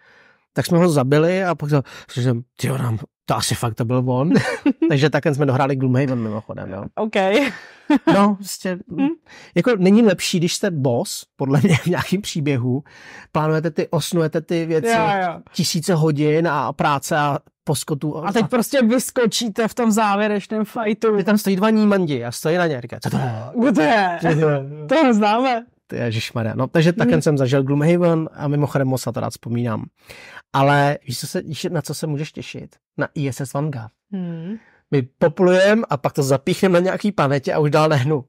Tak jsme ho zabili a pak jsem, ty nám, to asi fakt to byl on. [laughs] Takže takhle jsme dohráli Gloomhaven mimochodem, jo. OK. [laughs] no, prostě, hmm. jako není lepší, když jste boss, podle mě v nějakým příběhu, plánujete ty, osnujete ty věci, jo, jo. tisíce hodin a práce a poskotu. A, a teď a... prostě vyskočíte v tom závěrečném fightu. tam stojí dva nímandi a stojí na ně říká, co to je? Kdo to je? To, to známe. Ježišmarja. No, takže taken hmm. jsem zažil Gloomhaven a mimochodem moc na to rád vzpomínám. Ale víš, co se, víš, na co se můžeš těšit? Na ISS Vanga. Hmm. My poplujeme a pak to zapíchneme na nějaký planetě a už dál nehnu.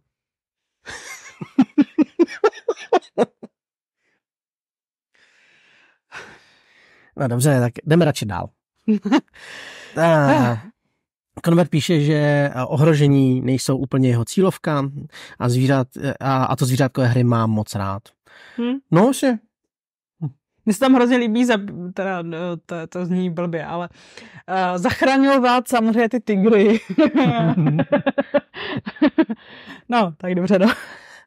[laughs] no dobře, tak jdeme radši dál. ah. [laughs] Konver píše, že eh, ohrožení nejsou úplně jeho cílovka a, zvířat, eh, a, a to zvířátkové hry mám moc rád. Hmm. No, že mně se tam hrozně líbí, za, teda, no, to, to zní blbě, ale uh, zachraňovat samozřejmě ty tygry. Mhm. [laughs] no, tak dobře, no.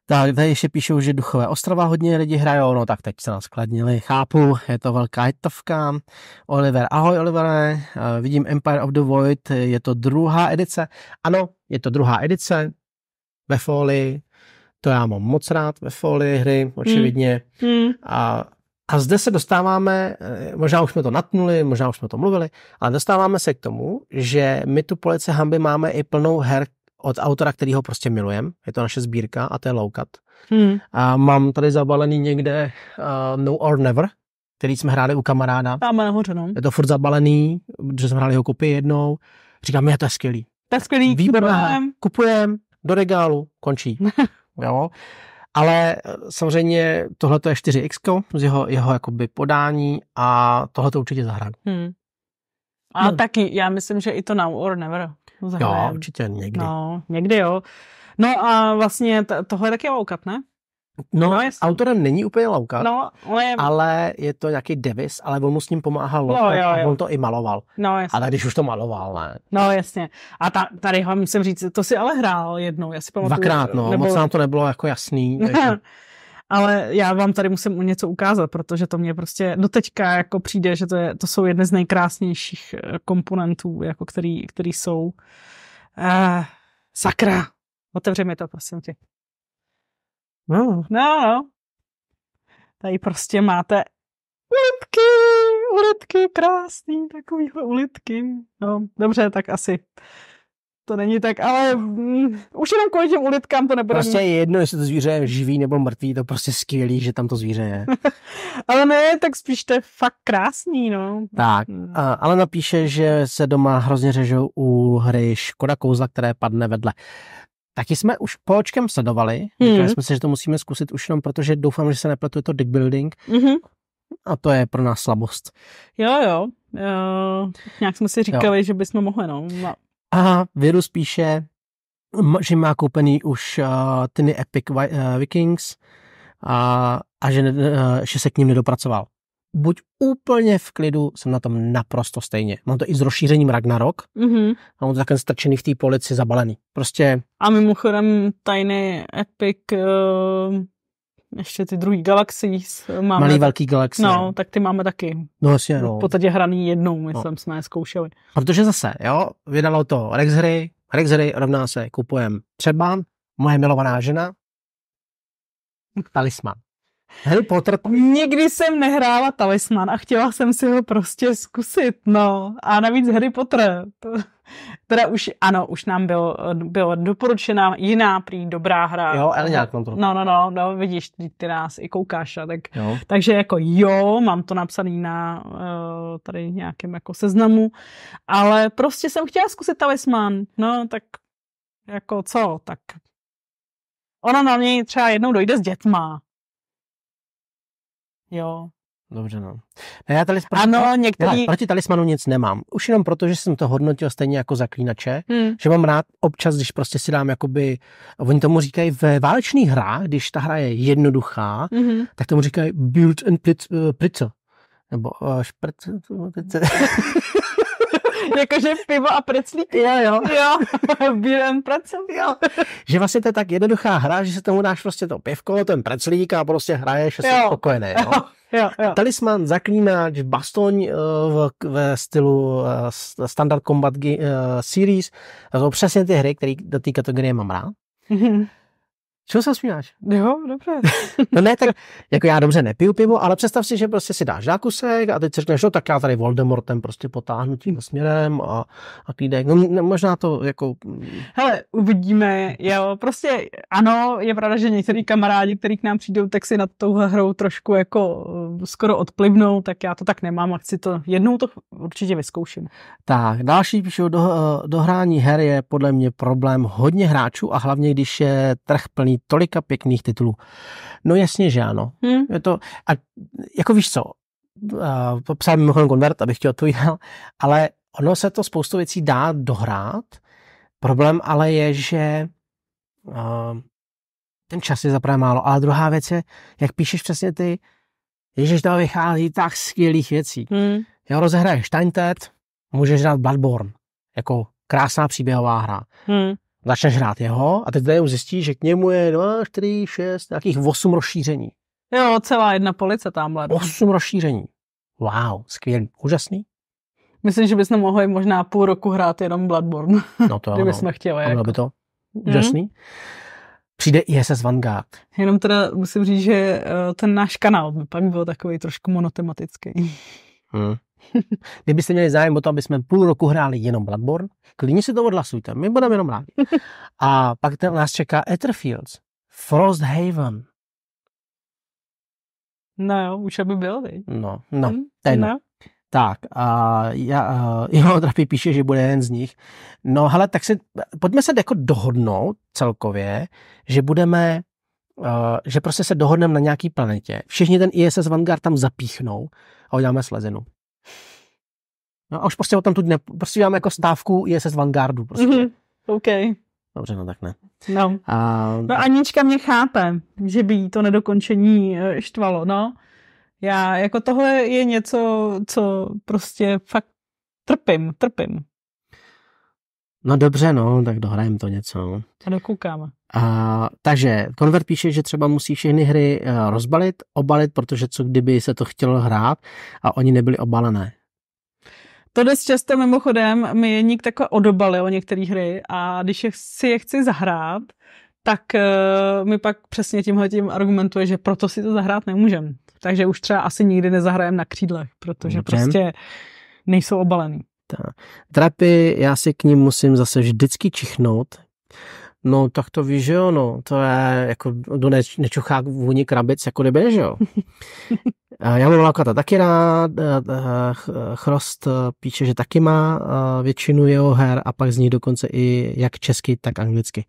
Tady ještě píšou, že duchové ostrova hodně lidi hrajou, no tak teď se nás skladnili. chápu, je to velká hitovka. Oliver, ahoj Oliver, eh, vidím Empire of the Void, je to druhá edice. Ano, je to druhá edice ve folii, to já mám moc rád ve folii hry, očividně. Mm. Mm. A, a zde se dostáváme, eh, možná už jsme to natnuli, možná už jsme to mluvili, ale dostáváme se k tomu, že my tu police Hamby máme i plnou her, od autora, který ho prostě milujem. Je to naše sbírka a to je Cut. Hmm. A mám tady zabalený někde uh, No or Never, který jsme hráli u kamaráda. Máme nahoře, no. Je to furt zabalený, že jsme hráli jeho kopii jednou. Říkám, je to skvělý. To je skvělý, Výborné, kupujem. do regálu, končí. [laughs] jo. Ale eh, samozřejmě tohle je 4X z jeho, jeho jakoby podání a tohle to určitě zahraju. Hmm. A hmm. taky, já myslím, že i to Now or Never. Zahrajem. Jo, určitě někdy. No, někdy jo. No a vlastně t- tohle je taky Laukat, ne? No, no autorem není úplně Laukat, no, ale, je... ale je to nějaký devis, ale on mu s ním pomáhal no, jo, jo. a on to i maloval. No, jasně. Ale když už to maloval, ne. No jasně. A ta, tady ho musím říct, to si ale hrál jednou, já si pamatuju. Dvakrát, no, nebo... moc nám to nebylo jako jasný. Takže... [laughs] ale já vám tady musím něco ukázat, protože to mě prostě doteďka jako přijde, že to, je, to jsou jedny z nejkrásnějších eh, komponentů, jako který, který jsou. Uh, sakra! Otevři mi to, prosím tě. No. no, no. Tady prostě máte ulitky, ulitky, krásný, takovýhle ulitky. No, dobře, tak asi to není tak, ale mm, už jenom kvůli těm ulitkám to nebude. Prostě je jedno, jestli to zvíře je živý nebo mrtvý, to prostě skvělý, že tam to zvíře je. [laughs] ale ne, tak spíš to je fakt krásný, no. Tak, hmm. a, ale napíše, že se doma hrozně řežou u hry Škoda kouzla, které padne vedle. Taky jsme už očkem sledovali, hmm. říkali jsme si, že to musíme zkusit už jenom, protože doufám, že se nepletuje to dick building. Mm-hmm. A to je pro nás slabost. Jo, jo. Uh, nějak jsme si říkali, jo. že bychom mohli, no. A virus píše, že má koupený už uh, eh, tyny Epic eh, Vikings a, a že, uh, že se k ním nedopracoval. Buď úplně v klidu, jsem na tom naprosto stejně. Mám to i s rozšířením Ragnarok mm-hmm. a mám to takhle strčený v té polici zabalený. Prostě... A mimochodem tajný Epic uh, ještě ty druhý Galaxies. Máme, Malý velký Galaxie. No, tak ty máme taky. No jasně, no. V podstatě hraný jednou, myslím, no. jsme je zkoušeli. Protože zase, jo, vydalo to Rex hry, Rex hry rovná se kupujem třeba moje milovaná žena, talisman. Harry Potter Nikdy jsem nehrála talisman a chtěla jsem si ho prostě zkusit, no. A navíc Harry Potter. To... Teda už, ano, už nám byl, byl doporučena jiná prý dobrá hra. Jo, ale nějak kontrol. No, no, no, no, vidíš, ty, ty nás i koukáš. A tak, jo. takže jako jo, mám to napsaný na eh, tady nějakém jako seznamu, ale prostě jsem chtěla zkusit talisman. No, tak jako co, tak ona na něj třeba jednou dojde s dětma. Jo. Dobře, no. Ne, no, já talis, ano, některý... já, proti talismanu nic nemám. Už jenom proto, že jsem to hodnotil stejně jako zaklínače, hmm. že mám rád občas, když prostě si dám jakoby, oni tomu říkají ve válečných hrách, když ta hra je jednoduchá, hmm. tak tomu říkají build and eh, pritzel. Nebo uh, šprt. [laughs] [laughs] [laughs] Jakože pivo a preclíky. Jo, jo. Jo, [laughs] bílem precel. Jo. Že vlastně to je tak jednoduchá hra, že se tomu dáš prostě to pivko, ten preclík a prostě hraješ a jsi spokojený. Jo. Jo, jo. Talisman, zaklínač, bastoň eh, v, ve stylu eh, Standard Combat eh, Series. To jsou přesně ty hry, které do té kategorie mám rád. Mhm. Čeho se směláš? Jo, dobře. [laughs] no ne, tak jako já dobře nepiju pivo, ale představ si, že prostě si dáš zákusek a teď si řekneš, no tak já tady Voldemortem prostě potáhnu tím směrem a, a klídek. No ne, možná to jako... Hele, uvidíme, jo, prostě ano, je pravda, že některý kamarádi, který k nám přijdou, tak si nad tou hrou trošku jako eh, skoro odplivnou, tak já to tak nemám a chci to, jednou to určitě vyzkouším. Tak, další píšu, do, eh, dohrání her je podle mě problém hodně hráčů a hlavně, když je trh plný plný tolika pěkných titulů. No jasně, že ano. Hmm. Je to, a jako víš co, to psal mimochodem konvert, abych ti odpovídal, ale ono se to spoustu věcí dá dohrát. Problém ale je, že uh, ten čas je zaprvé málo. Ale druhá věc je, jak píšeš přesně ty, Ježíš, to vychází tak skvělých věcí. Hmm. Jo, rozehraješ Steintet, můžeš dát Bloodborne, jako krásná příběhová hra. Hmm. Začneš hrát jeho a teď najednou zjistíš, že k němu je 2, 4, 6, nějakých 8 rozšíření. Jo, celá jedna police tamhle. 8 no. rozšíření. Wow, skvělý, úžasný. Myslím, že bychom mohli možná půl roku hrát jenom Bloodborne, [laughs] no to kdyby no. jsme chtěli. Jako. by to mhm. úžasný. Mm. hmm Přijde ISS Vanguard. Jenom teda musím říct, že eh, ten náš kanál by pak byl takový trošku monotematický. Mm. [laughs] Kdybyste měli zájem o to, aby jsme půl roku hráli jenom Bloodborne, klidně si to odhlasujte, my budeme jenom rádi. [laughs] A pak ten, nás čeká Etherfields, Frosthaven. No jo, už aby byl, vi? No, no, hmm, ten. No. no. Tak, a já, a Ivano píše, že bude jeden z nich. No hele, tak si, pojďme se jako dohodnout celkově, že budeme, a, eh, že prostě se dohodneme na nějaký planetě. Všichni ten ISS Vanguard tam zapíchnou a uděláme slezenu. No a už prostě o tom tu dne, prostě děláme jako stávku ISS Vanguardu. Prostě. Mm-hmm. OK. Dobře, no tak ne. No. A... no Anička mě chápe, že by jí to nedokončení eh, štvalo, no. Já, jako tohle je něco, co prostě fakt trpím, trpím. No dobře, no, tak dohrajeme to něco. A dokoukáme. A, takže konvert píše, že třeba musí všechny hry eh, rozbalit, obalit, protože co kdyby se to chtělo hrát a oni nebyli obalené. To dnes často mimochodem mi někdo takhle odobalil některé hry a když si je chci zahrát, tak uh, mi pak přesně tímhle tím argumentuje, že proto si to zahrát nemůžem. Takže už třeba asi nikdy nezahrajem na křídlech, protože Můžem. prostě nejsou obalený. Trapy, já si k ním musím zase vždycky čichnout, No tak to víš, že jo, no. To je jako do neč- nečuchá vůni krabic, jako kdyby, že jo. [laughs] Eh, já mám lakata taky rád, eh, eh, Chrost píše, že taky má většinu jeho her a pak z ní dokonce i jak česky, tak anglicky.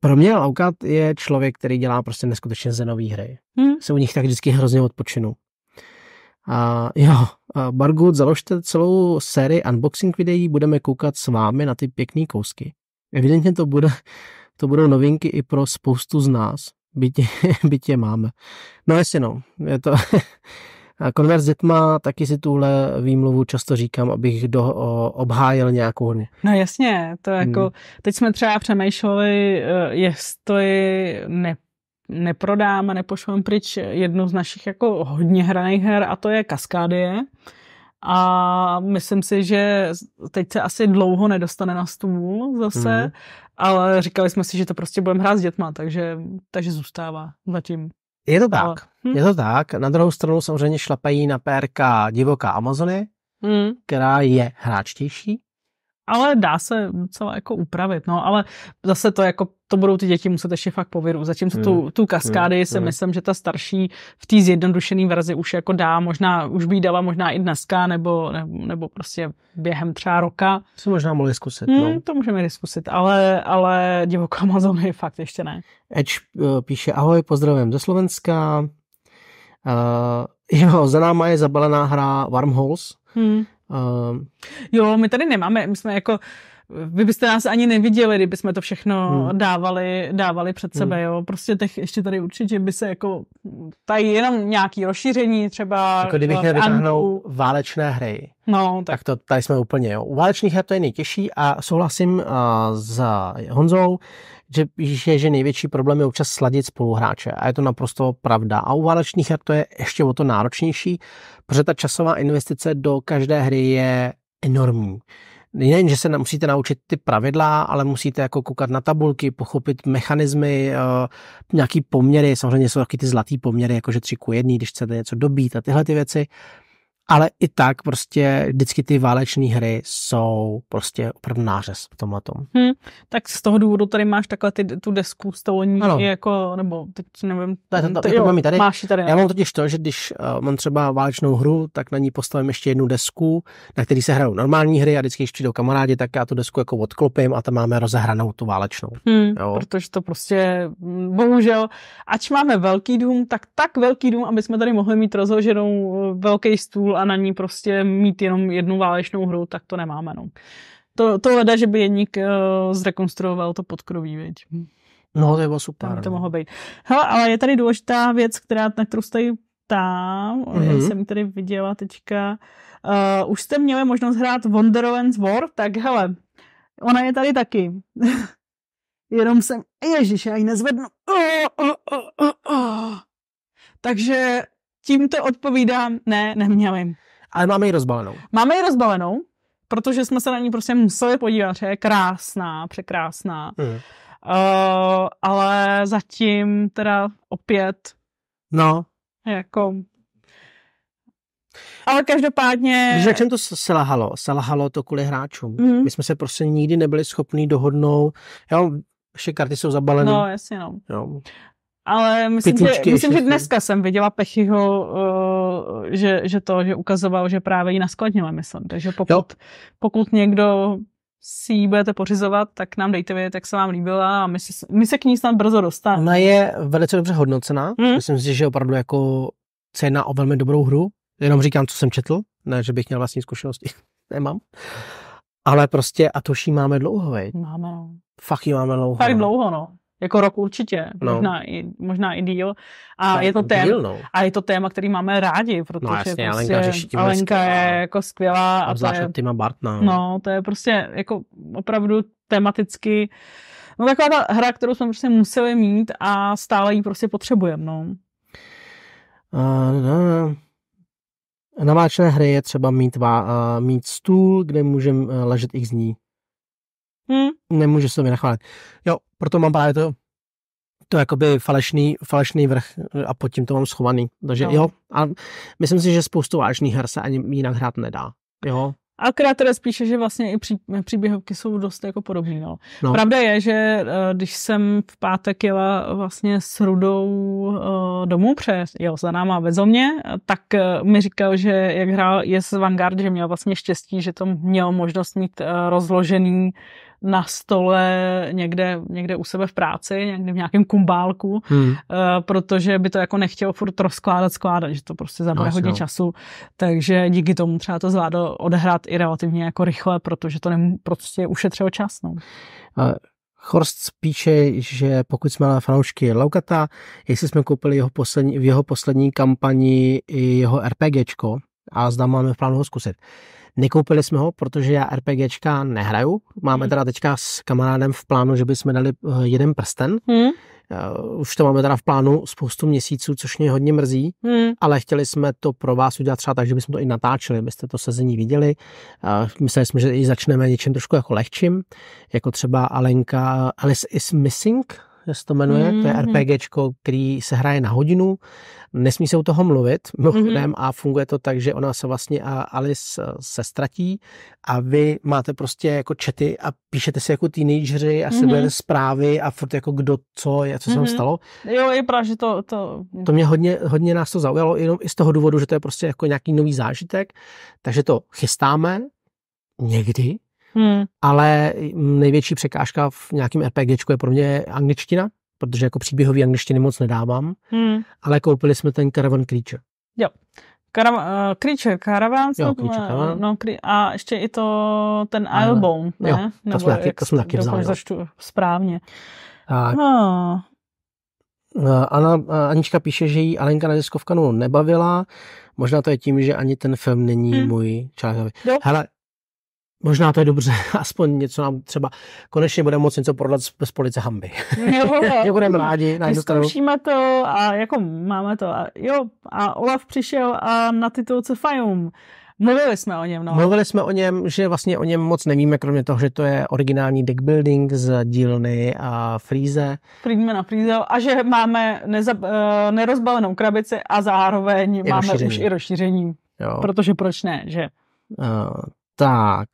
Pro mě Laukat je člověk, který dělá prostě neskutečně zenové hry. Hmm. Se u nich tak vždycky hrozně odpočinu. A jo, Bargut, založte celou sérii unboxing videí, budeme koukat s vámi na ty pěkné kousky. Evidentně to, bude, to budou novinky i pro spoustu z nás, byť, [laughs] byť je máme. No jasně no, je to... Konvers s dětma, taky si tuhle výmluvu často říkám, abych do, o, obhájil nějakou hru. No jasně, to jako, hmm. teď jsme třeba přemýšleli, eh, jestli ne, neprodám a nepošlem pryč jednu z našich jako hodně hraných her a to je Kaskádie. A myslím si, že teď se asi dlouho nedostane na stůl zase, mm. ale říkali jsme si, že to prostě budeme hrát s dětma, takže, takže zůstává zatím. Je to tak, ale, hm? je to tak. Na druhou stranu samozřejmě šlapají na pérka divoká Amazony, mm. která je hráčtější, ale dá se docela jako upravit, no, ale zase to jako, to budou ty děti muset ještě fakt pověru. Zatímco tu, hmm. tu kaskády hmm. si hmm. myslím, že ta starší v té zjednodušené verzi už jako dá, možná už by dala možná i dneska, nebo, nebo, prostě během třeba roka. To možná mohli zkusit, hmm, no. To můžeme zkusit, ale, ale Amazon je [laughs] fakt ještě ne. Edge eh, píše, ahoj, pozdravím ze Slovenska. Uh, jo, za náma je zabalená hra Wormholes, Hmm. Uh... jo, my tady nemáme, my jsme jako vy byste nás ani neviděli, kdyby jsme to všechno hmm. dávali, dávali před sebe, hmm. jo. Prostě těch ještě tady určitě by se jako, tady jenom nějaký rozšíření třeba. Jako kdybych měl vytáhnout válečné hry. No, tak. tak to tady jsme úplně, jo. U válečných her to je nejtěžší a souhlasím uh, s Honzou, že je, že největší problém je občas sladit spoluhráče a je to naprosto pravda. A u válečných her to je ještě o to náročnější, protože ta časová investice do každé hry je enormní. Nejen, že se musíte naučit ty pravidla, ale musíte jako koukat na tabulky, pochopit mechanismy, eh, nějaký poměry, samozřejmě jsou taky ty zlatý poměry, jakože 3 ku 1, když chcete něco dobít a tyhle ty věci ale i tak prostě vždycky ty válečné hry jsou prostě opravdu nářez v tomhle tom. Hmm, tak z toho důvodu tady máš takhle ty, tu desku s tou jako, nebo teď nevím. Ne, to, jako to, jo, mám tady. Máš tady Já mám totiž to, že když uh, mám třeba válečnou hru, tak na ní postavím ještě jednu desku, na který se hrajou normální hry a vždycky, když přijdou kamarádi, tak já tu desku jako odklopím a tam máme rozehranou tu válečnou. Hmm, jo. Protože to prostě, hm, bohužel, ač máme velký dům, tak tak velký dům, aby jsme tady mohli mít rozhoženou eh, velký stůl hru a na ní prostě mít jenom jednu válečnou hru, tak to nemáme. No. To, to hleda, že by jedník uh, zrekonstruoval to podkroví, viď? No, to bylo super. Tam to no. mohlo být. Hele, ale je tady důležitá věc, která, na kterou jste tam, mm-hmm. Eh, jsem tady viděla teďka. Uh, už jste měli možnost hrát Wonderlands War, tak hele, ona je tady taky. [laughs] Jenom jsem, ježiš, já ji nezvednu. Oh, oh, oh, oh, oh. Takže Tímto odpovídám, ne, neměli. Ale máme ji rozbalenou. Máme ji rozbalenou, protože jsme se na ní prostě museli podívat, že je krásná, překrásná. Mm. Uh, ale zatím teda opět no. jako ale každopádně... Víš, jak jsem to selhalo? Selhalo to kvůli hráčům. Mm. My jsme se prostě nikdy nebyli schopni dohodnout. Jo, vše karty jsou zabalené. No, jasně no. Jo. Ale myslím, že, myslím, že dneska jsem viděla Pechyho, uh, eh, že, že to, že ukazoval, že právě ji naskladnila, myslím. Takže pokud, pokud někdo si ji budete pořizovat, tak nám dejte vědět, jak se vám líbila a my se, my se k ní snad brzo dostaneme. Ona je velice dobře hodnocená. Hmm? Myslím si, že opravdu jako cena o velmi dobrou hru. Jenom říkám, co jsem četl, ne, že bych měl vlastní zkušenosti. [laughs] Nemám. Ale prostě a toší máme dlouho, veď? Máme, no. Fakt ji máme dlouho. Fakt no. dlouho, no. Jako rok určitě, no. možná, i, možná i díl. A je to téma, díl, no. a je to téma, který máme rádi, no protože no, jasně, prostě Alenka, tím Alenka je jako skvělá. A obzvlášť od Tima Bartna. No, to je prostě jako opravdu tematicky no taková ta hra, kterou jsme prostě museli mít a stále ji prostě potřebujeme, no. Uh, no. váčné hry je třeba mít, vá, uh, mít stůl, kde můžeme uh, ležet x ní. Hmm. Nemůže se nachválit. Jo, proto mám právě to, to jakoby falešný, falešný vrch eh, a pod tím to mám schovaný. Takže no. jo, a myslím si, že spoustu vážných her se ani jinak hrát nedá. Jo, Akorát teda spíše, že vlastně i pří, příběhovky jsou dost jako podobné. No. No. Pravda je, že eh, když jsem v pátek jela vlastně s Rudou uh, domů, přes, jel za náma ve zomě, tak uh, mi říkal, že jak hrál je z Vanguard, že měl vlastně štěstí, že to měl možnost mít uh, rozložený na stole někde, někde u sebe v práci, někde v nějakém kumbálku, hmm. uh, protože by to jako nechtělo furt rozkládat, skládat, že to prostě zabere no, hodně no. času. Takže díky tomu třeba to zvládl odehrát i relativně jako rychle, protože to nemů, prostě ušetřilo čas. No. Uh. Horst píše, že pokud jsme na fanoušky Laukata, jestli jsme koupili jeho poslední, v jeho poslední kampani jeho RPGčko a zda máme v plánu ho zkusit. Uh, Nekoupili jsme ho, protože já RPGčka nehraju. Máme mhm. teda teďka s kamarádem v plánu, že bychom dali eh, jeden prsten. Hmm. Už to máme teda v plánu spoustu měsíců, což mě hodně mrzí, hmm. ale chtěli jsme to pro vás udělat třeba tak, že bychom to i natáčeli, byste to sezení viděli. Eh, mysleli jsme, že i začneme něčím trošku jako lehčím, jako třeba Alenka Alice is Missing, se to jmenuje, mm-hmm. to je mhm. RPGčko, který se hraje na hodinu, nesmí se u toho mluvit, mm-hmm. a funguje to tak, že ona se vlastně a Alice eh, se ztratí a vy máte prostě jako čety a píšete si jako teenageři a mm-hmm. sledujete zprávy a furt jako kdo co je, co mm-hmm. se tam mhm. stalo. Jo, je právě, že to, to... To mě hodně, hodně nás to zaujalo, jenom i z toho důvodu, že to je prostě jako nějaký nový zážitek, takže to chystáme, někdy, Hmm. Ale největší překážka v nějakém RPGčku je pro mě angličtina, protože jako příběhový angličtiny moc nedávám. Hmm. Ale koupili jsme ten Caravan Creature. Jo. Karav, uh, eh, Creature Caravan, jo, Creature Caravan. No, a ještě i to ten Bone. ne? Jo, to jsme taky, to jsme taky vzali. Zaštu, správně. Tak. no. Eh, Ana, eh, Anička píše, že jí Alenka na diskovkanu nebavila. Možná to je tím, že ani ten film není hmm. můj čárový. Hele, Možná to je dobře, [laughs] aspoň něco nám třeba konečně budeme moci něco prodat bez police hamby. [laughs] Jo, [laughs] budeme rádi. Zkoušíme to a jako máme to. A jo, a Olaf přišel a na titulce Cefajum. Mluvili jsme o něm, no. Mluvili jsme o něm, že vlastně o něm moc nevíme, kromě toho, že to je originální deck building z dílny a Freeze. Frýdme na Freeze a že máme neza, eh, nerozbalenou krabici a zároveň I máme rozšíření. už i rozšíření. Jo. Protože proč ne, že? Uh, tak,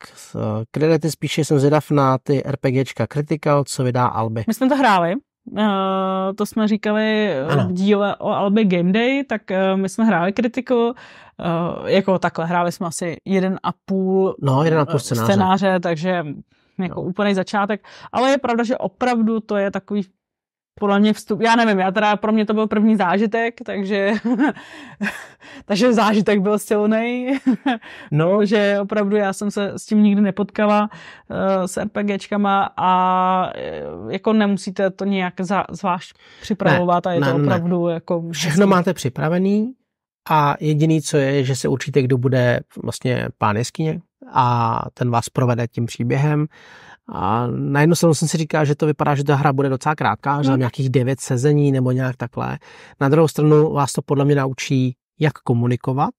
kredity spíše jsem zvědav na ty RPGčka Critical, co vydá Alby. My jsme to hráli, eh, to jsme říkali eh, ano. v díle o Alby Game Day, tak eh, my jsme hráli kritiku, jako takhle, hráli jsme asi jeden a půl, no, jeden a půl scénáře. scénáře, takže no. jako no. úplný začátek, ale je pravda, že opravdu to je takový podle mě vstup, já nevím, já teda, pro mě to byl první zážitek, takže, [laughs] takže zážitek byl silný. [laughs] no. že opravdu já jsem se s tím nikdy nepotkala, eh, s RPGčkama a eh, jako nemusíte to nějak za, zvlášť připravovat ne, a je ne, to opravdu ne. jako... Všechno Všechno máte připravený a jediný, co je, že se určitě kdo bude vlastně pán jeskyně a ten vás provede tím příběhem a na jednu stranu jsem si říkal, že to vypadá, že ta hra bude docela krátká, že tam mm. nějakých devět sezení nebo nějak takhle. Na druhou stranu vás to podle mě naučí, jak komunikovat,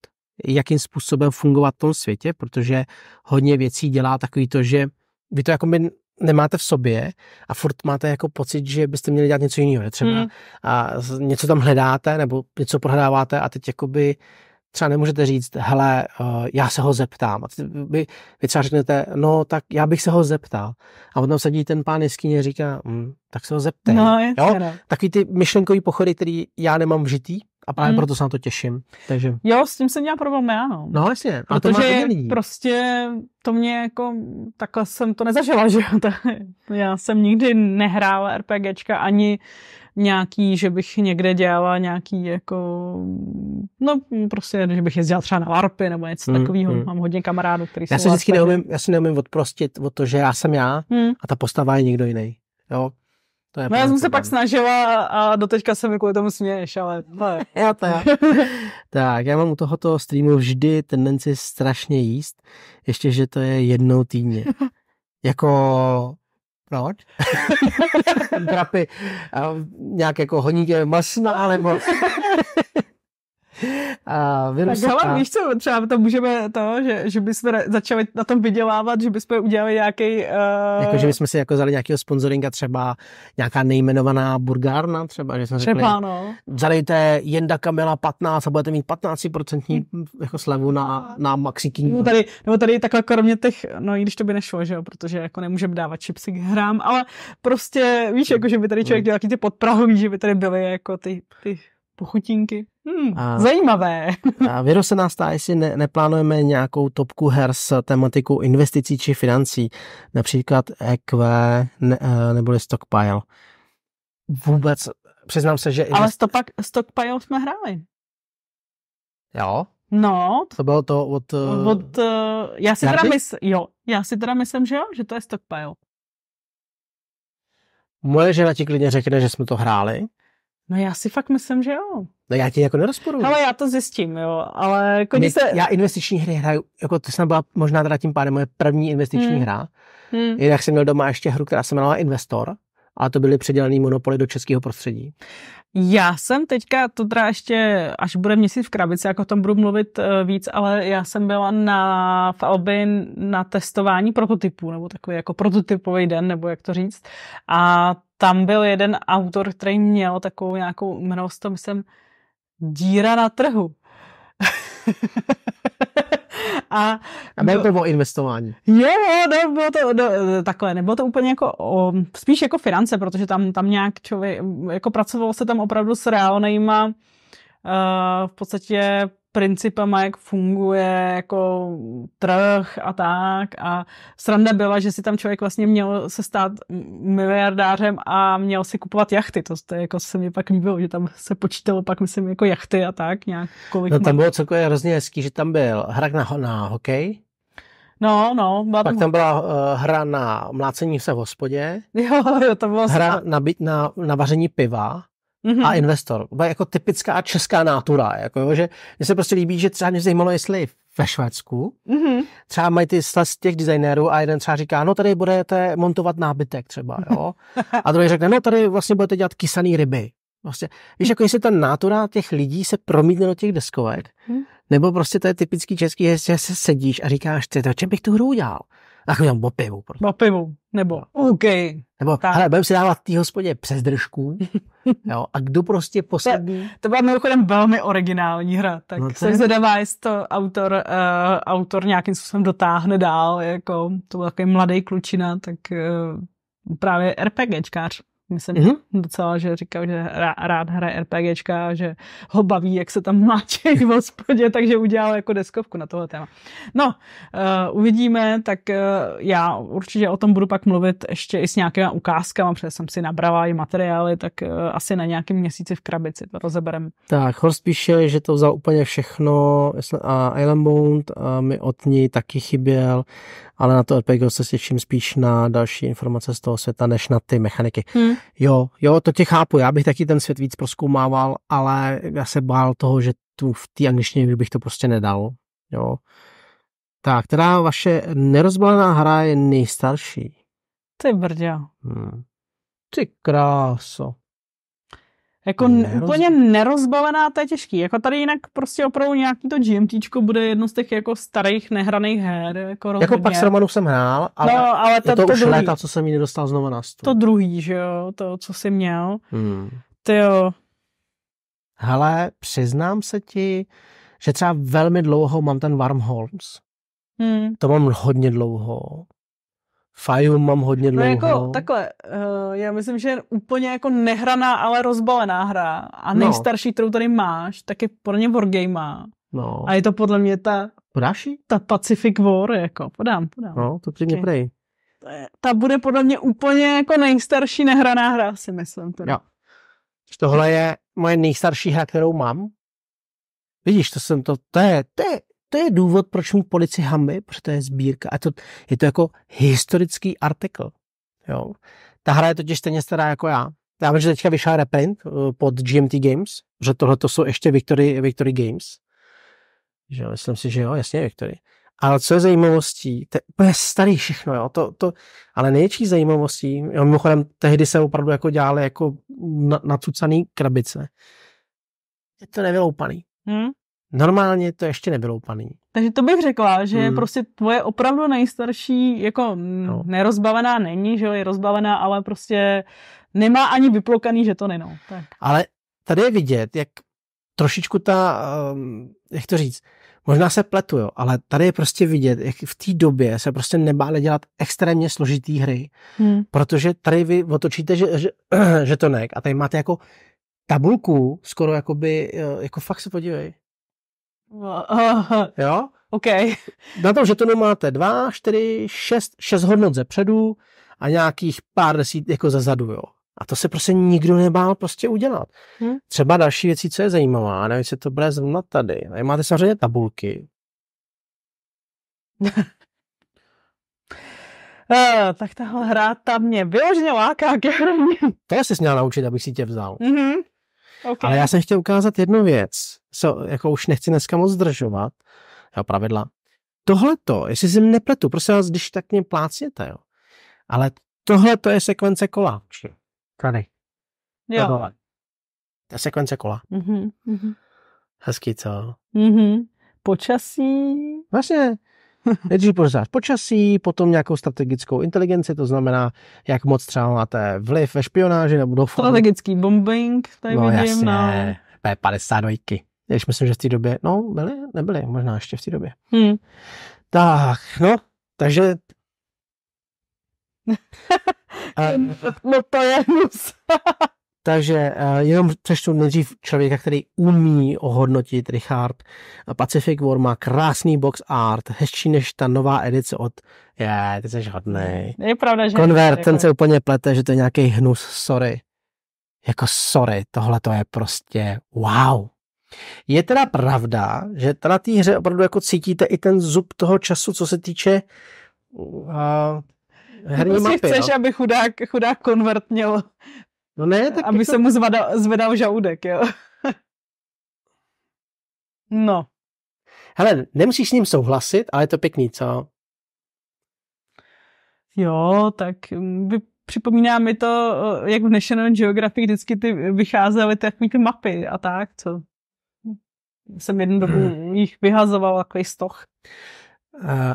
jakým způsobem fungovat v tom světě, protože hodně věcí dělá takový to, že vy to jako by nemáte v sobě a furt máte jako pocit, že byste měli dělat něco jiného, třeba hmm. a něco tam hledáte nebo něco prohledáváte a teď jakoby třeba nemůžete říct, hele, eh, já se ho zeptám. A vy, vy třeba řeknete, no tak já bych se ho zeptal. A potom sedí ten pán jeskyně a říká, hm, tak se ho zeptej. No, jo? Takový ty myšlenkový pochody, který já nemám vžitý, a právě mm. proto se na to těším. Takže... Jo, s tím jsem měla problém já, no. No jasně, a Protože to má prostě to mě jako, takhle jsem to nezažila, [laughs] že jo. já jsem nikdy nehrála RPGčka, ani nějaký, že bych někde dělala nějaký jako, no prostě, že bych jezdila třeba na LARPy nebo něco mm, takového. Mm. Mám hodně kamarádů, kteří já jsou se vždycky neumím, Já si neumím odprostit o to, že já jsem já mm. a ta postava je někdo jiný. Jo? To je no já jsem se pak snažila a doteďka se mi kvůli tomu směješ, ale to je. [laughs] já to já. [laughs] tak, já mám u tohoto streamu vždy tendenci strašně jíst, ještě, že to je jednou týdně. [laughs] jako proč? Drapy, [laughs] nějak jako honíte masná, nebo a virus, tak hlavně víš co, třeba to můžeme to, že, že bychom začali na tom vydělávat, že bychom udělali nějaký... Uh... Eh, jako, že bychom si jako vzali nějakého sponzoringa, třeba nějaká nejmenovaná burgárna, třeba, že jsme třeba, řekli, no. zadejte Jenda Kamila 15 a budete mít 15% hmm. jako slevu na, na Maxi Nebo tady, nebo tady takhle kromě těch, no i když to by nešlo, že jo, protože jako nemůžeme dávat chipsy k hrám, ale prostě víš, hmm. jako, že by tady člověk hmm. dělal ty podprahový, že by tady byly jako ty, ty Pochutinky. Hmm, a, zajímavé. [laughs] A Věro se nás tá, jestli ne, neplánujeme nějakou topku her s tematikou investicí či financí, například EQ ne, eh, nebo Stockpile. Vůbec, přiznám se, že... Invest... Ale stopak, Stockpile jsme hráli. Jo? No. To bylo to od... Uh, od uh, já, si teda mysl, jo, já si teda myslím, že jo, že to je Stockpile. Moje žena ti klidně řekne, že jsme to hráli, No já si fakt myslím, že jo. No já ti jako nerozporuji. Ale já to zjistím, jo. Ale jako My, se... Já investiční hry hraju, jako to jsem byla možná teda tím pádem moje první investiční hmm. hra. Hmm. Jinak jsem měl doma ještě hru, která se jmenovala Investor a to byly předělané monopoly do českého prostředí. Já jsem teďka, to teda ještě, až bude měsíc v krabici, jako o tom budu mluvit eh, víc, ale já jsem byla na, v Albi na testování prototypů, nebo takový jako prototypový den, nebo jak to říct. A tam byl jeden autor, který měl takovou nějakou, jmenoval to, myslím, díra na trhu. [laughs] A, a bylo to o investování. Jo, no, bylo to no, takhle, nebylo to úplně jako, o, spíš jako finance, protože tam, tam nějak člověk, jako pracovalo se tam opravdu s reálnýma uh, eh, v podstatě principama, jak funguje jako trh a tak a sranda byla, že si tam člověk vlastně měl se stát miliardářem a měl si kupovat jachty, to, to jako se mi pak líbilo, že tam se počítalo pak myslím jako jachty a tak nějak. Kolik no tam bylo celkově hrozně hezký, že tam byl hrak na, na hokej, No, no. Byla Pak tam byla uh, hra na mlácení se v hospodě. Jo, jo, to bylo... Hra na, na, na vaření piva mm-hmm. a investor. To jako typická česká nátura. Jako, že mně se prostě líbí, že třeba mě zajímalo, jestli ve Švédsku. Mm-hmm. Třeba mají ty z těch designérů a jeden třeba říká, no tady budete montovat nábytek třeba, jo. [laughs] A druhý řekne, no tady vlastně budete dělat kysaný ryby. Vlastně, víš, jako jestli ta nátura těch lidí se promítne do těch deskovek, mm-hmm. nebo prostě to je typický český, že se sedíš a říkáš, ty, to, čem bych tu hru udělal? Tak tam opivu. Prostě. pivu, nebo no. OK. Nebo, Ale hele, budeme si dávat té hospodě přes držku. [laughs] jo, a kdo prostě poslední... To, to byla mimochodem velmi originální hra, tak no se, jsem zvedavá, jestli to autor, uh, autor nějakým způsobem dotáhne dál, jako to byl takový mladý klučina, tak uh, právě RPGčkář. Myslím mm-hmm. docela, že říkal, že rád hraje RPGčka, že ho baví, jak se tam mláčejí v hospodě, takže udělal jako deskovku na tohle téma. No, uh, uvidíme, tak uh, já určitě o tom budu pak mluvit ještě i s nějakýma ukázkama, protože jsem si nabrala i materiály, tak uh, asi na nějakém měsíci v krabici to rozeberem. Tak, Horst píše, že to vzal úplně všechno a Island Bound a mi od ní taky chyběl ale na to RPG se těším spíš na další informace z toho světa, než na ty mechaniky. Hmm. Jo, jo, to tě chápu, já bych taky ten svět víc proskoumával, ale já se bál toho, že tu v té angličtině bych to prostě nedal. Jo. Tak, teda vaše nerozbalená hra je nejstarší. Ty brďa. Hmm. Ty kráso. Jako Neroz... úplně nerozbalená, to je těžký. Jako tady jinak prostě opravdu nějaký to GMT bude jedno z těch jako starých nehraných her. Jako, jako rozhodně. jako pak s Romanu jsem hrál, ale, no, ale ta, to, to už druhý. léta, co jsem ji nedostal znovu na stůl. To druhý, že jo, to, co jsi měl. Hmm. Ty jo. Hele, přiznám se ti, že třeba velmi dlouho mám ten Holmes. Hmm. To mám hodně dlouho. Faju mám hodně dlouho. No jako takhle, uh, já myslím, že úplně jako nehraná, ale rozbalená hra a no. nejstarší, no. kterou tady máš, tak je pro ně Wargame. No. A je to podle mě ta... Podáš jí? Ta Pacific War, jako, podám, podám. No, to klidně okay. prej. Ta bude podle mě úplně jako nejstarší nehraná hra, si myslím. Teda. Jo. Tohle je moje nejstarší hra, kterou mám. Vidíš, to jsem to, to je, to je, to je důvod, proč mu polici hamby, protože to je sbírka. A to, je to jako historický artikl. Jo. Ta hra je totiž stejně stará jako já. Já vím, že teďka vyšel reprint eh, pod GMT Games, že tohle to jsou ještě Victory, Victory Games. Že myslím si, že jo, jasně Victory. Ale co je zajímavostí, to je úplně starý všechno, jo, to, to, ale největší zajímavostí, jo, mimochodem tehdy se opravdu jako dělali jako na, nacucaný krabice, je to nevyloupaný. Hmm? Normálně to ještě nebylo paní. Takže to bych řekla, že hmm. prostě tvoje opravdu nejstarší, jako no. nerozbavená není, že jo, je rozbavená, ale prostě nemá ani vyplokaný žetony, no. Tak. Ale tady je vidět, jak trošičku ta, ehm, jak to říct, možná se pletu, jo, ale tady je prostě vidět, jak v té době se prostě nebáli dělat extrémně složitý hry, hmm. protože tady vy otočíte že, že, [clears throat] žetonek a tady máte jako tabulku, skoro jakoby, e, jako fakt se podívej, [laughs] Jo? OK. Na tom žetonu máte dva, čtyři, šest, šest, hodnot ze předu a nějakých pár desít jako ze zadu, jo. A to se prostě nikdo nebál prostě udělat. Hmm. Třeba další věcí, co je zajímavá, nevím, jestli to bude zrovna tady. Tady máte samozřejmě tabulky. Uh, [laughs] tak tahle hra tam mě vyloženě láká ke To já jsi měl naučit, abych si tě vzal. Mm-hmm. Okay. Ale já jsem chtěl ukázat jednu věc se, jako už nechci dneska moc zdržovat, jo, pravidla. Tohle to, jestli si nepletu, prosím vás, když tak mě plácněte, jo. Ale tohle to je sekvence kola. Tady. Jo. Tohle. To je sekvence kola. Mm-hmm, mm-hmm. Hezký, co? Mm-hmm. Počasí. Vlastně, [laughs] Nejdřív pořád počasí, potom nějakou strategickou inteligenci, to znamená, jak moc třeba máte vliv ve špionáži nebo do Strategický bombing, tady no, vidím jasně. na... No. P52. Když myslím, že v té době, no, byly, nebyly, možná ještě v té době. Hmm. Tak, no, takže... a, [laughs] eh, no to je mus. [laughs] takže uh, jenom přeštu nejdřív člověka, který umí ohodnotit Richard. Pacific War má krásný box art, hezčí než ta nová edice od... Je, ty jsi hodný. Je pravda, že... Konvert, ten se úplně plete, že to je nějaký hnus, sorry. Jako sorry, tohle to je prostě wow. Je teda pravda, že teda té hře opravdu jako cítíte i ten zub toho času, co se týče uh, herní prostě mapy. chceš, no? aby chudák, chudák konvert měl, no ne, tak aby jako... se mu zvedal, zvedal žaludek, jo. [laughs] no. Hele, nemusíš s ním souhlasit, ale je to pěkný, co? Jo, tak by mm, připomíná mi to, eh, jak v National Geographic vždycky ty vycházely ty, ty mapy a tak, co jsem jednu dobu hmm. jich vyhazoval takový stoch.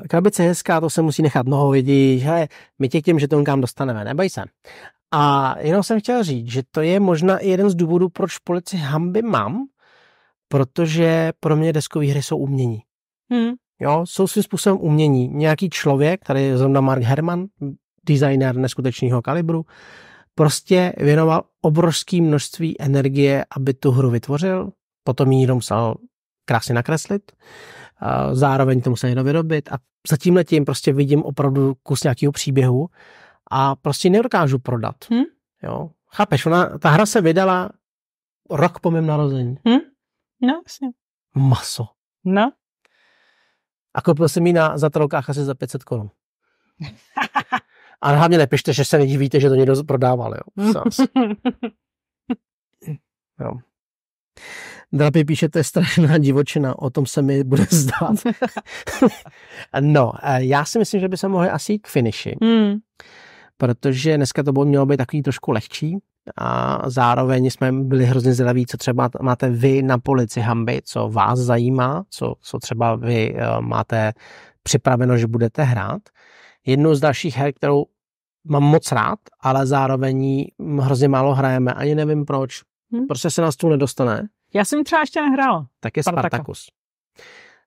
krabice je hezká, to se musí nechat. mnoho vidíš, že my tě k těm žetonkám dostaneme, neboj se. A jenom jsem chtěl říct, že to je možná i jeden z důvodů, proč polici hamby mám, protože pro mě deskové hry jsou umění. Hmm. Jo, jsou svým způsobem umění. Nějaký člověk, tady je zrovna Mark Herman, designer neskutečného kalibru, prostě věnoval obrovské množství energie, aby tu hru vytvořil, potom ji někdo musel krásně nakreslit, zároveň to musel někdo vyrobit a za tímhle tím prostě vidím opravdu kus nějakého příběhu a prostě nedokážu prodat. Hmm? Jo. Chápeš, ona, ta hra se vydala rok po mém narození. Hmm? No, jasně. Maso. No. A koupil jsem ji na za trolkách asi za 500 korun. [laughs] a hlavně nepište, že se nedivíte, že to někdo prodával, jo. [laughs] jo drapy píšete strašná divočina, o tom se mi bude zdát. [laughs] no, já si myslím, že by se mohli asi jít k finiši, mm. protože dneska to bylo, mělo být takový trošku lehčí a zároveň jsme byli hrozně zvědaví, co třeba máte vy na polici hamby, co vás zajímá, co, co třeba vy eh, máte připraveno, že budete hrát. Jednou z dalších her, kterou mám moc rád, ale zároveň hrozně málo hrajeme, ani nevím proč. Hmm. Prostě se nás tu nedostane. Já jsem třeba ještě nehrál. Tak je Spartaka. Spartacus.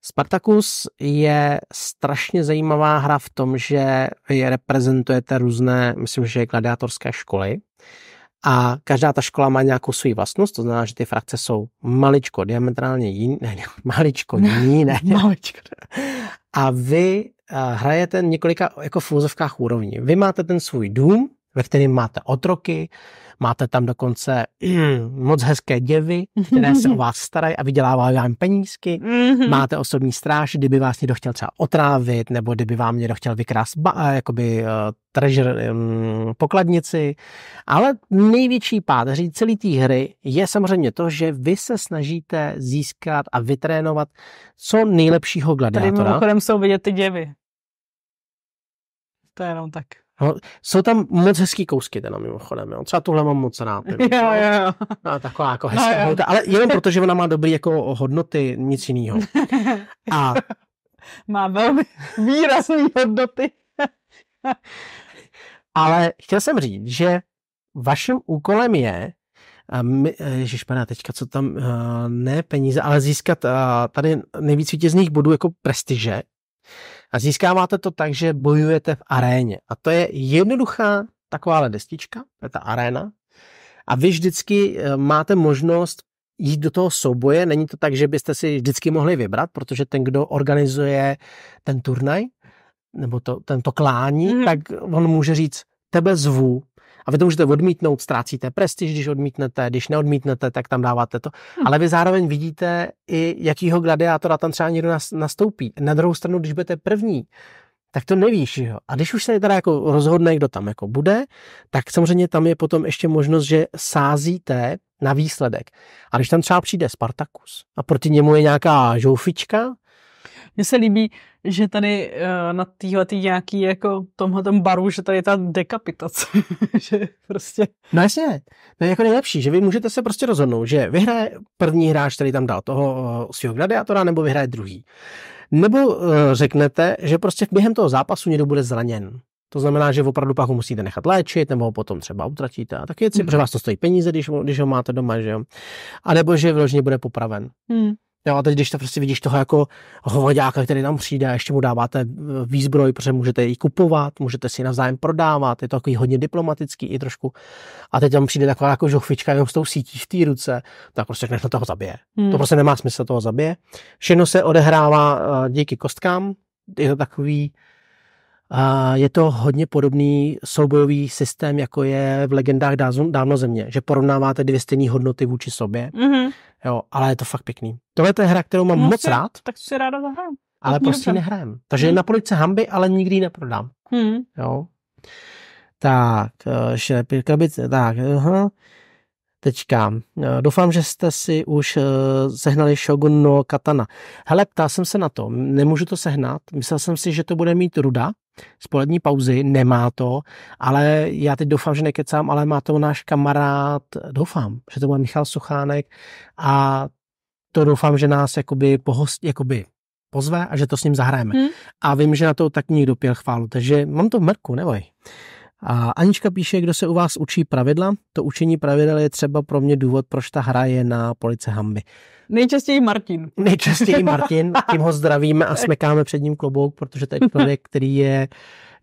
Spartacus je strašně zajímavá hra v tom, že je reprezentujete různé, myslím, že gladiátorské školy a každá ta škola má nějakou svou vlastnost, to znamená, že ty frakce jsou maličko diametrálně jiný, ne, ne, [laughs] maličko jiný, ne, ne. [laughs] maličko. A vy eh, hrajete několika jako v úrovní. Vy máte ten svůj dům, ve kterém máte otroky, máte tam dokonce mm, [clears throat] moc hezké děvy, které se o [laughs] vás starají a vydělávají vám penízky, mm-hmm. máte osobní stráž, kdyby vás někdo chtěl třeba otrávit, nebo kdyby vám někdo chtěl vykrást ba- eh, jakoby uh, treasure, um, pokladnici, ale největší páteří celé té hry je samozřejmě to, že vy se snažíte získat a vytrénovat co nejlepšího gladiátora. Tady mimochodem jsou vidět ty děvy. To je jenom tak. No, jsou tam moc hezký kousky teda mimochodem, jo. Třeba tuhle mám moc rád. [laughs] Jo, jo, jo. No, taková jako no, hezká no, holta, ale jenom proto, že ona má dobrý jako hodnoty, nic jiného. [laughs] A... Má velmi výrazné hodnoty. [laughs] ale chtěl jsem říct, že vaším úkolem je my, eh, ježišmarja, teďka co tam, eh, ne peníze, ale získat eh, tady nejvíc vítězných bodů jako prestiže a získáváte to tak, že bojujete v aréně. A to je jednoduchá takováhle destička, to je ta aréna. A vy vždycky eh, máte možnost jít do toho souboje. Není to tak, že byste si vždycky mohli vybrat, protože ten, kdo organizuje ten turnaj, nebo to, tento klání, mm. tak on může říct, tebe zvu a vy to můžete odmítnout, ztrácíte prestiž, když odmítnete, když neodmítnete, tak tam dáváte to. Hmm. Ale vy zároveň vidíte i, jakýho gladiátora tam třeba někdo nastoupí. Na druhou stranu, když budete první, tak to nevíš. Jo. A když už se teda jako rozhodne, kdo tam jako bude, tak samozřejmě tam je potom ještě možnost, že sázíte na výsledek. A když tam třeba přijde Spartakus a proti němu je nějaká žoufička, mně se líbí, že tady eh, na téhle nějaký jako tomhle baru, že tady je ta dekapitace. [laughs] že prostě... No jasně, to je jako nejlepší, že vy můžete se prostě rozhodnout, že vyhraje první hráč, který tam dal toho eh, svého gladiátora, nebo vyhraje druhý. Nebo eh, řeknete, že prostě během toho zápasu někdo bude zraněn. To znamená, že opravdu pak ho musíte nechat léčit, nebo ho potom třeba utratíte a taky věci, mm. protože vás to stojí peníze, když, když ho máte doma, že jo. A nebo že vložně bude popraven. Mm. Jo, a teď, když to prostě vidíš toho jako hovodáka, který tam přijde a ještě mu dáváte eh, výzbroj, protože můžete ji kupovat, můžete si ji navzájem prodávat, je to takový hodně diplomatický i trošku. A teď tam přijde taková jako žochvička jenom s tou sítí v té ruce, tak prostě řekneš, no, toho zabije. Hmm. To prostě nemá smysl, toho zabije. Všechno se odehrává eh, díky kostkám, je to takový, a je to hodně podobný soubojový systém, jako je v legendách dávno země, že porovnáváte dvě stejné hodnoty vůči sobě. Mm-hmm. Jo, ale je to fakt pěkný. Tohle je hra, kterou mám no, moc si, rád. Tak si ráda zahrám. Ale prostě nehrám. Takže hmm. na police hamby, ale nikdy ji neprodám. Hmm. Jo. Tak, eh, šepirka krabice, Tak, aha. Teďka. Eh, doufám, že jste si už eh, sehnali Shogun no Katana. Hele, ptal jsem se na to. Nemůžu to sehnat. Myslel jsem si, že to bude mít ruda, z polední pauzy, nemá to, ale já teď doufám, že nekecám, ale má to náš kamarád, doufám, že to bude Michal Suchánek a to doufám, že nás jakoby, pohost, jakoby pozve a že to s ním zahrajeme. Hmm. A vím, že na to tak někdo pěl chválu, takže mám to v mrku, neboj. A Anička píše, kdo se u vás učí pravidla. To učení pravidel je třeba pro mě důvod, proč ta hra je na police Hamby. Nejčastěji Martin. [laughs] Nejčastěji Martin, tím ho zdravíme a smekáme před ním klobouk, protože to je člověk, který je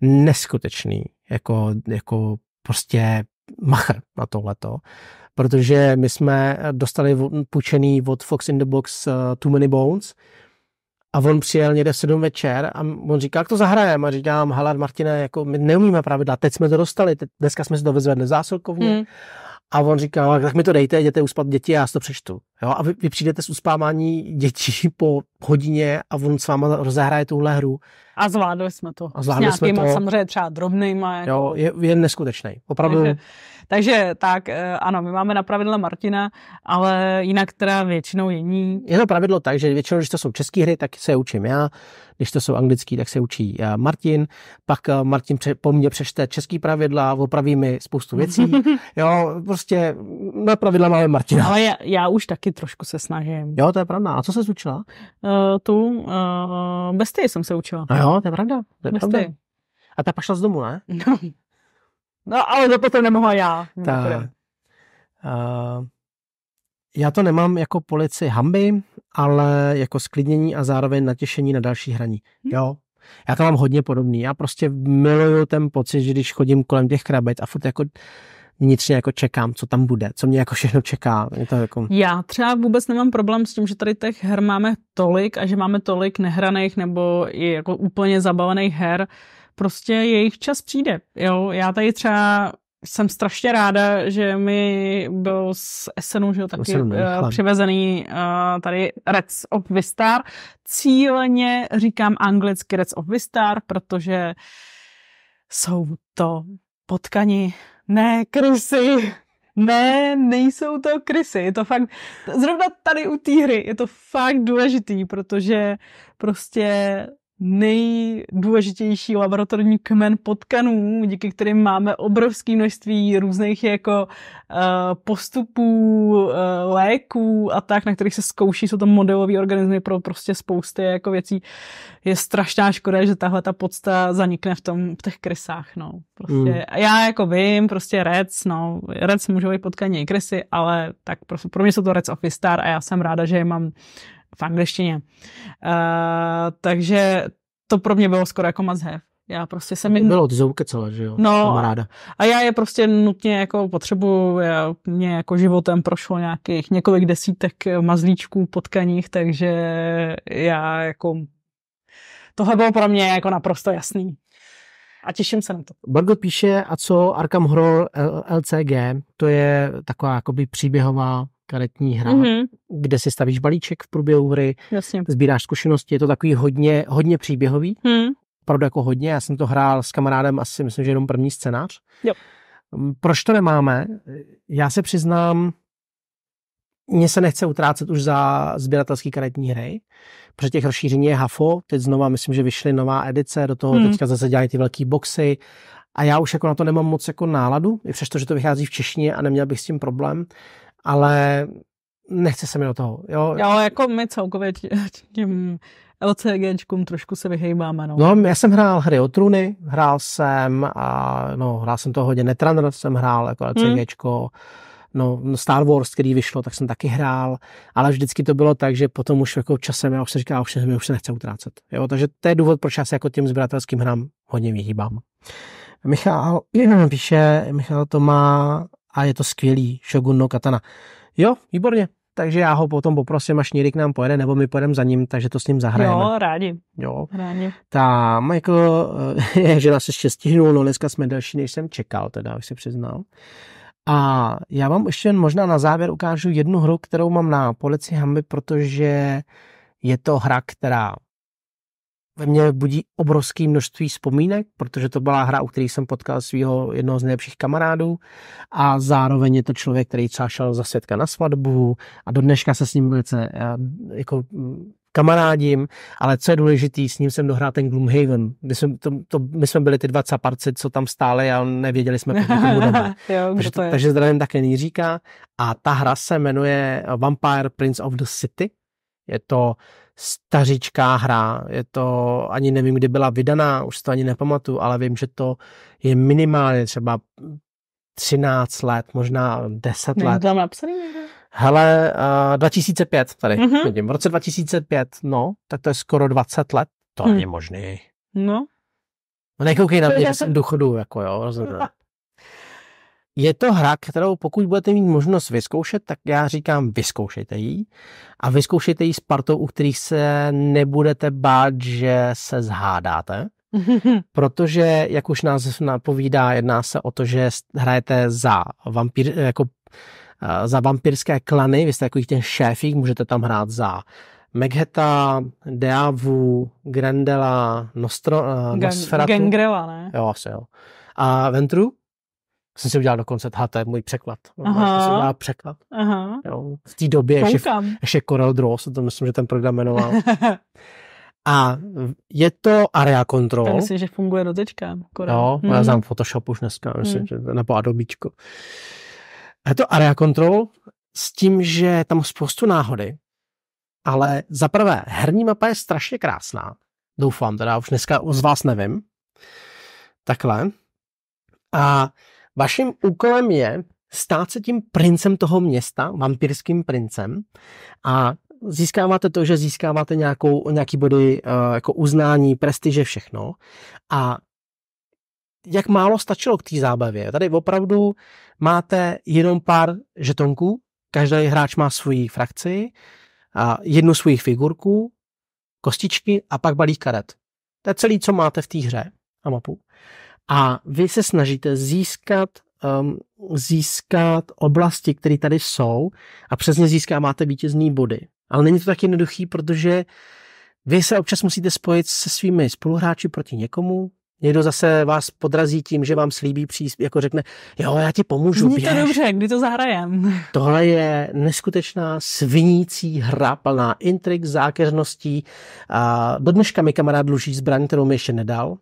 neskutečný, jako, jako prostě machr na tohleto. Protože my jsme dostali půjčený od Fox in the Box uh, Too Many Bones, a on přijel někde v sedm večer a on říkal, jak to zahrajeme? A říkám, halad Martine, jako my neumíme pravidla, teď jsme to dostali, teď, dneska jsme se to vyzvedli zásilkovně. Hmm. A on říkal, tak mi to dejte, jděte uspat děti, já si to přečtu. Jo, a vy, vy přijdete s uspávání dětí [laughs] po hodině a on s váma rozehraje tuhle hru. A zvládli jsme to. A zvládli s nějakýma jsme to. samozřejmě třeba drobnýma. Jako... Jo, je, je neskutečný. Opravdu. Takže, takže tak, eh, ano, my máme na pravidla Martina, ale jinak teda většinou jiní. Je to pravidlo tak, že většinou, když to jsou české hry, tak se učím já. Když to jsou anglický, tak se učí eh, Martin. Pak eh, Martin pře- po mně přečte český pravidla, opraví mi spoustu věcí. [laughs] jo, prostě na pravidla máme Martina. Ale já, já už taky taky trošku se snažím. Jo, to je pravda. A co se učila? Uh, tu uh, eh, bestii jsem se učila. No jo, to je pravda. To je pravda. A ta pašla z domu, ne? [laughs] No, no ale to potom nemohla já. Ta, uh, já to nemám jako polici hamby, ale jako sklidnění a zároveň natěšení na další hraní. Hm. Jo, já to mám hodně podobný. Já prostě miluju ten pocit, že když chodím kolem těch krabet a furt jako vnitřně jako čekám, co tam bude, co mě jako všechno čeká. Mě to jako... Já třeba vůbec nemám problém s tím, že tady těch her máme tolik a že máme tolik nehraných nebo i jako úplně zabavených her. Prostě jejich čas přijde. Jo? Já tady třeba jsem strašně ráda, že mi byl z Essenu že jo, taky Essen, uh, eh, přivezený uh, tady Reds of Vistar. Cíleně říkám anglicky Reds of Vistar, protože jsou to potkani ne, krysy, ne, nejsou to krysy, je to fakt, zrovna tady u té hry je to fakt důležitý, protože prostě nejdůležitější laboratorní kmen potkanů, díky kterým máme obrovské množství různých jako eh, postupů, eh, léků a tak, na kterých se zkouší, jsou to modelové organismy pro prostě spousty jako věcí. Je strašná škoda, že tahle ta podsta zanikne v, tom, v těch krysách, no. Prostě, mm. já jako vím, prostě rec, no, rec můžou být potkaní i krysy, ale tak prostě, pro mě jsou to rec of star a já jsem ráda, že je mám v angličtině. Uh, takže to pro mě bylo skoro jako must have. Já prostě jsem... Bylo, ty jsou že jo, no, kamaráda. A já je prostě nutně jako potřebu, já, mě jako životem prošlo nějakých několik desítek mazlíčků, potkaních, takže já jako... Tohle bylo pro mě jako naprosto jasný. A těším se na to. Bargo píše, a co Arkham Horror LCG, to je taková jakoby příběhová karetní hra, mm-hmm. kde si stavíš balíček v průběhu hry, Jasně. sbíráš zkušenosti, je to takový hodně, hodně příběhový, mm. jako hodně, já jsem to hrál s kamarádem asi myslím, že jenom první scénář. Jo. Mm, proč to nemáme? Já se přiznám, mně se nechce utrácet už za sběratelský karetní hry, protože těch rozšíření je hafo, teď znova myslím, že vyšly nová edice, do toho mm. teďka zase dělají ty velký boxy a já už jako na to nemám moc jako náladu, i přesto, že to vychází v češtině a neměl bych s tím problém, ale nechce se mi do toho. Jo, jo jako my celkově tím LCGčkům trošku se vyhejbáme. No. no, já jsem hrál hry o trůny, hrál jsem, a, no, hrál jsem to hodně Netrunner, jsem hrál jako LCGčko, hmm. No, Star Wars, který vyšlo, tak jsem taky hrál, ale vždycky to bylo tak, že potom už jako časem já už se říkal, už se, už se nechce utrácet. Jo? Takže to je důvod, proč já se jako tím zběratelským hrám hodně vyhýbám. Michal [clears throat] píše, Michal to má a je to skvělý Shogun no Katana. Jo, výborně. Takže já ho potom poprosím, až někdy k nám pojede, nebo my pojedeme za ním, takže to s ním zahrajeme. Jo, rádi. Jo. Rádi. Ta Michael, eh, [laughs] je žena se štěstihnul, no dneska jsme delší, než jsem čekal, teda, abych se přiznal. A já vám ještě možná na závěr ukážu jednu hru, kterou mám na polici Hamby, protože je to hra, která ve mně budí obrovské množství vzpomínek, protože to byla hra, u které jsem potkal svého jednoho z nejlepších kamarádů a zároveň je to člověk, který třeba šel za světka na svatbu a do dneška se s ním velice eh, jako mm, kamarádím, ale co je důležitý, s ním jsem dohrál ten Gloomhaven. My jsme, to, to, my jsme byli ty dva caparci, co tam stále a nevěděli jsme, proč tomu jdeme. [laughs] jo, takže, to, je. takže zdravím také říká. A ta hra se jmenuje Vampire Prince of the City. Je to stařičká hra. Je to, ani nevím, kdy byla vydaná, už to ani nepamatuju, ale vím, že to je minimálně třeba 13 let, možná 10 Není let. tam napsaný někde? Hele, uh, eh, 2005 tady uh-huh. vidím. V roce 2005, no, tak to je skoro 20 let. To hmm. není možný. No. No nekoukej na mě, já jsem důchodu, jako jo, rozhodně je to hra, kterou pokud budete mít možnost vyzkoušet, tak já říkám, vyzkoušejte ji a vyzkoušejte ji s partou, u kterých se nebudete bát, že se zhádáte. [laughs] Protože, jak už nás napovídá, jedná se o to, že hrajete za vampír, jako, eh, za vampírské klany, vy jste jako ten šéfík, můžete tam hrát za Megheta, Deavu, Grendela, Nostro, eh, Gen- Nosferatu. Gengrela, ne? Jo, asi jo. A Ventru? jsem si udělal dokonce, ha, to je můj překlad. No, aha. Jsem udělal překlad. Aha. Jo. V té době ještě, ještě Corel Draw, se to myslím, že ten program jmenoval. [laughs] A je to area control. Já myslím, že funguje do teďka. Corel. Jo, hmm. já znám Photoshop už dneska, myslím, hmm. že, nebo Adobečko. A je to area control s tím, že je tam spoustu náhody, ale za prvé, herní mapa je strašně krásná. Doufám, teda už dneska z vás nevím. Takhle. A Vaším úkolem je stát se tím princem toho města, vampírským princem a získáváte to, že získáváte nějakou, nějaký body eh, jako uznání, prestiže, všechno a jak málo stačilo k té zábavě. Tady opravdu máte jenom pár žetonků, každý hráč má svoji frakci, a jednu svoji figurku, kostičky a pak balík karet. To je celý, co máte v té hře a mapu. A vy se snažíte získat um, získat oblasti, které tady jsou a přesně získáváte vítězný body. Ale není to tak jednoduchý, protože vy se občas musíte spojit se svými spoluhráči proti někomu, Někdo zase vás podrazí tím, že vám slíbí příspěvek, jako řekne, jo, já ti pomůžu, Zní to dobře, kdy to zahrajem. [laughs] Tohle je neskutečná svinící hra plná intrik, zákeřností. A do dneška mi kamarád dluží zbraň, kterou mi ještě nedal.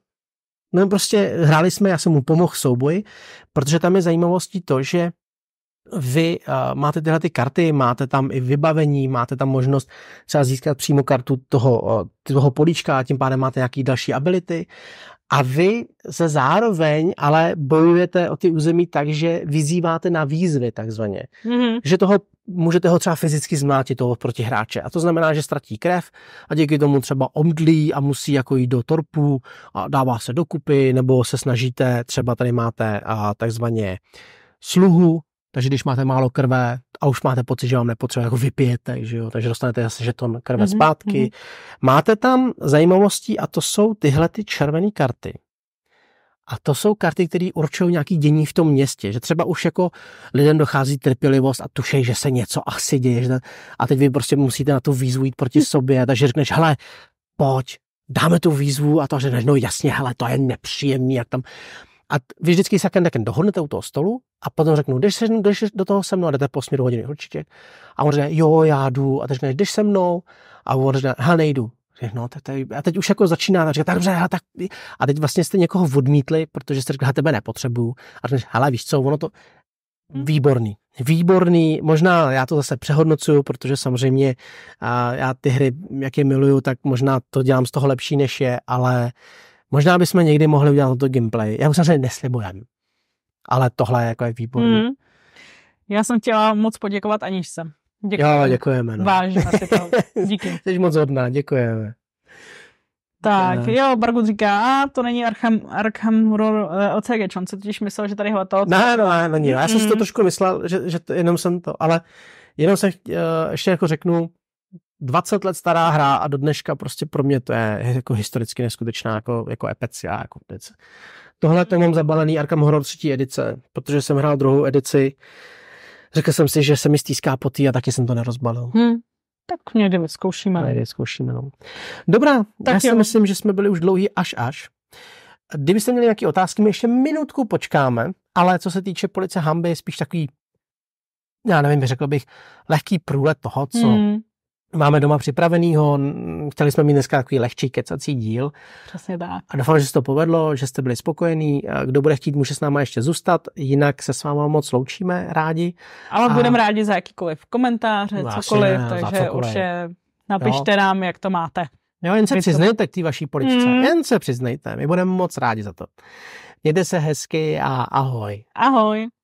No prostě hráli jsme, já jsem mu pomohl v souboji, protože tam je zajímavostí to, že vy uh, máte tyhle ty karty, máte tam i vybavení, máte tam možnost třeba získat přímo kartu toho, uh, toho políčka, tím pádem máte nějaký další ability a vy se zároveň ale bojujete o ty území tak, že vyzýváte na výzvy takzvaně. Mm-hmm. Že toho můžete ho třeba fyzicky zmlátit toho protihráče. A to znamená, že ztratí krev a díky tomu třeba omdlí a musí jako jít do torpu a dává se dokupy, nebo se snažíte, třeba tady máte a, takzvaně sluhu, takže když máte málo krve a už máte pocit, že vám nepotřebuje, jako vypijete, že jo? takže dostanete že žeton krve mm-hmm. zpátky. Mhm. Máte tam zajímavosti a to jsou tyhle ty červené karty. A to jsou karty, které určují nějaký dění v tom městě. Že třeba už jako lidem dochází trpělivost a tušejí, že se něco asi děje. Že a teď vy prostě musíte na tu výzvu jít proti hm. sobě. Takže řekneš, hele, pojď, dáme tu výzvu a to řekneš, no jasně, hele, to je nepříjemný, jak tam a vy vždycky se Kendekem dohodnete u toho stolu a potom řeknu, jdeš, se, jdeš do toho se mnou a jdete po směru hodiny určitě. A on řekne, jo, já jdu. A teď řekne, jdeš se mnou. A on řekne, ha, nejdu. No, te, te, a teď už jako začíná, a říká, tak dobře, tak. A teď vlastně jste někoho odmítli, protože jste řekl, tebe nepotřebuju. A řekneš, hele, víš co, ono to, hm? výborný. Výborný, možná já to zase přehodnocuju, protože samozřejmě a já ty hry, jak je miluju, tak možná to dělám z toho lepší, než je, ale Možná bychom někdy mohli udělat toto gameplay. Já už samozřejmě neslibujem. Ale tohle je jako je výborný. Mm. Já jsem chtěla moc poděkovat Aničce. Děkujeme. Jo, děkujeme. No. Vážně, [laughs] Díky. Jsi moc hodná, děkujeme. Tak, ne. jo, Bargut říká, a to není Arkham, Arkham Horror uh, eh, OCG, on se totiž myslel, že tady hla to... Ne, no, ne, no, není, já jsem mm. si to trošku myslel, že, že to, jenom jsem to, ale jenom se uh, eh, ještě jako řeknu, 20 let stará hra a do dneška prostě pro mě to je jako historicky neskutečná jako, jako epecia. Jako vždyc. Tohle to mám zabalený Arkham Horror 3. edice, protože jsem hrál druhou edici. Řekl jsem si, že se mi stýská potý a taky jsem to nerozbalil. Hmm. Tak někdy vyzkoušíme. Někdy zkoušíme, no. Dobrá, tak já si jo. myslím, že jsme byli už dlouhý až až. Kdybyste měli nějaké otázky, my ještě minutku počkáme, ale co se týče police Hamby, je spíš takový, já nevím, řekl bych, lehký průlet toho, co hmm máme doma připravenýho. Chtěli jsme mít dneska takový lehčí kecací díl. Přesně tak. A doufám, že se to povedlo, že jste byli spokojení. Kdo bude chtít, může s náma ještě zůstat, jinak se s váma moc loučíme rádi. Ale a... budeme rádi za jakýkoliv komentáře, Vážně, vlastně, cokoliv, ne, takže cokoliv. je, napište jo. nám, jak to máte. Jo, jen se Vy přiznejte k té vaší poličce. Mm. Jen se přiznejte, my budeme moc rádi za to. Mějte se hezky a ahoj. Ahoj.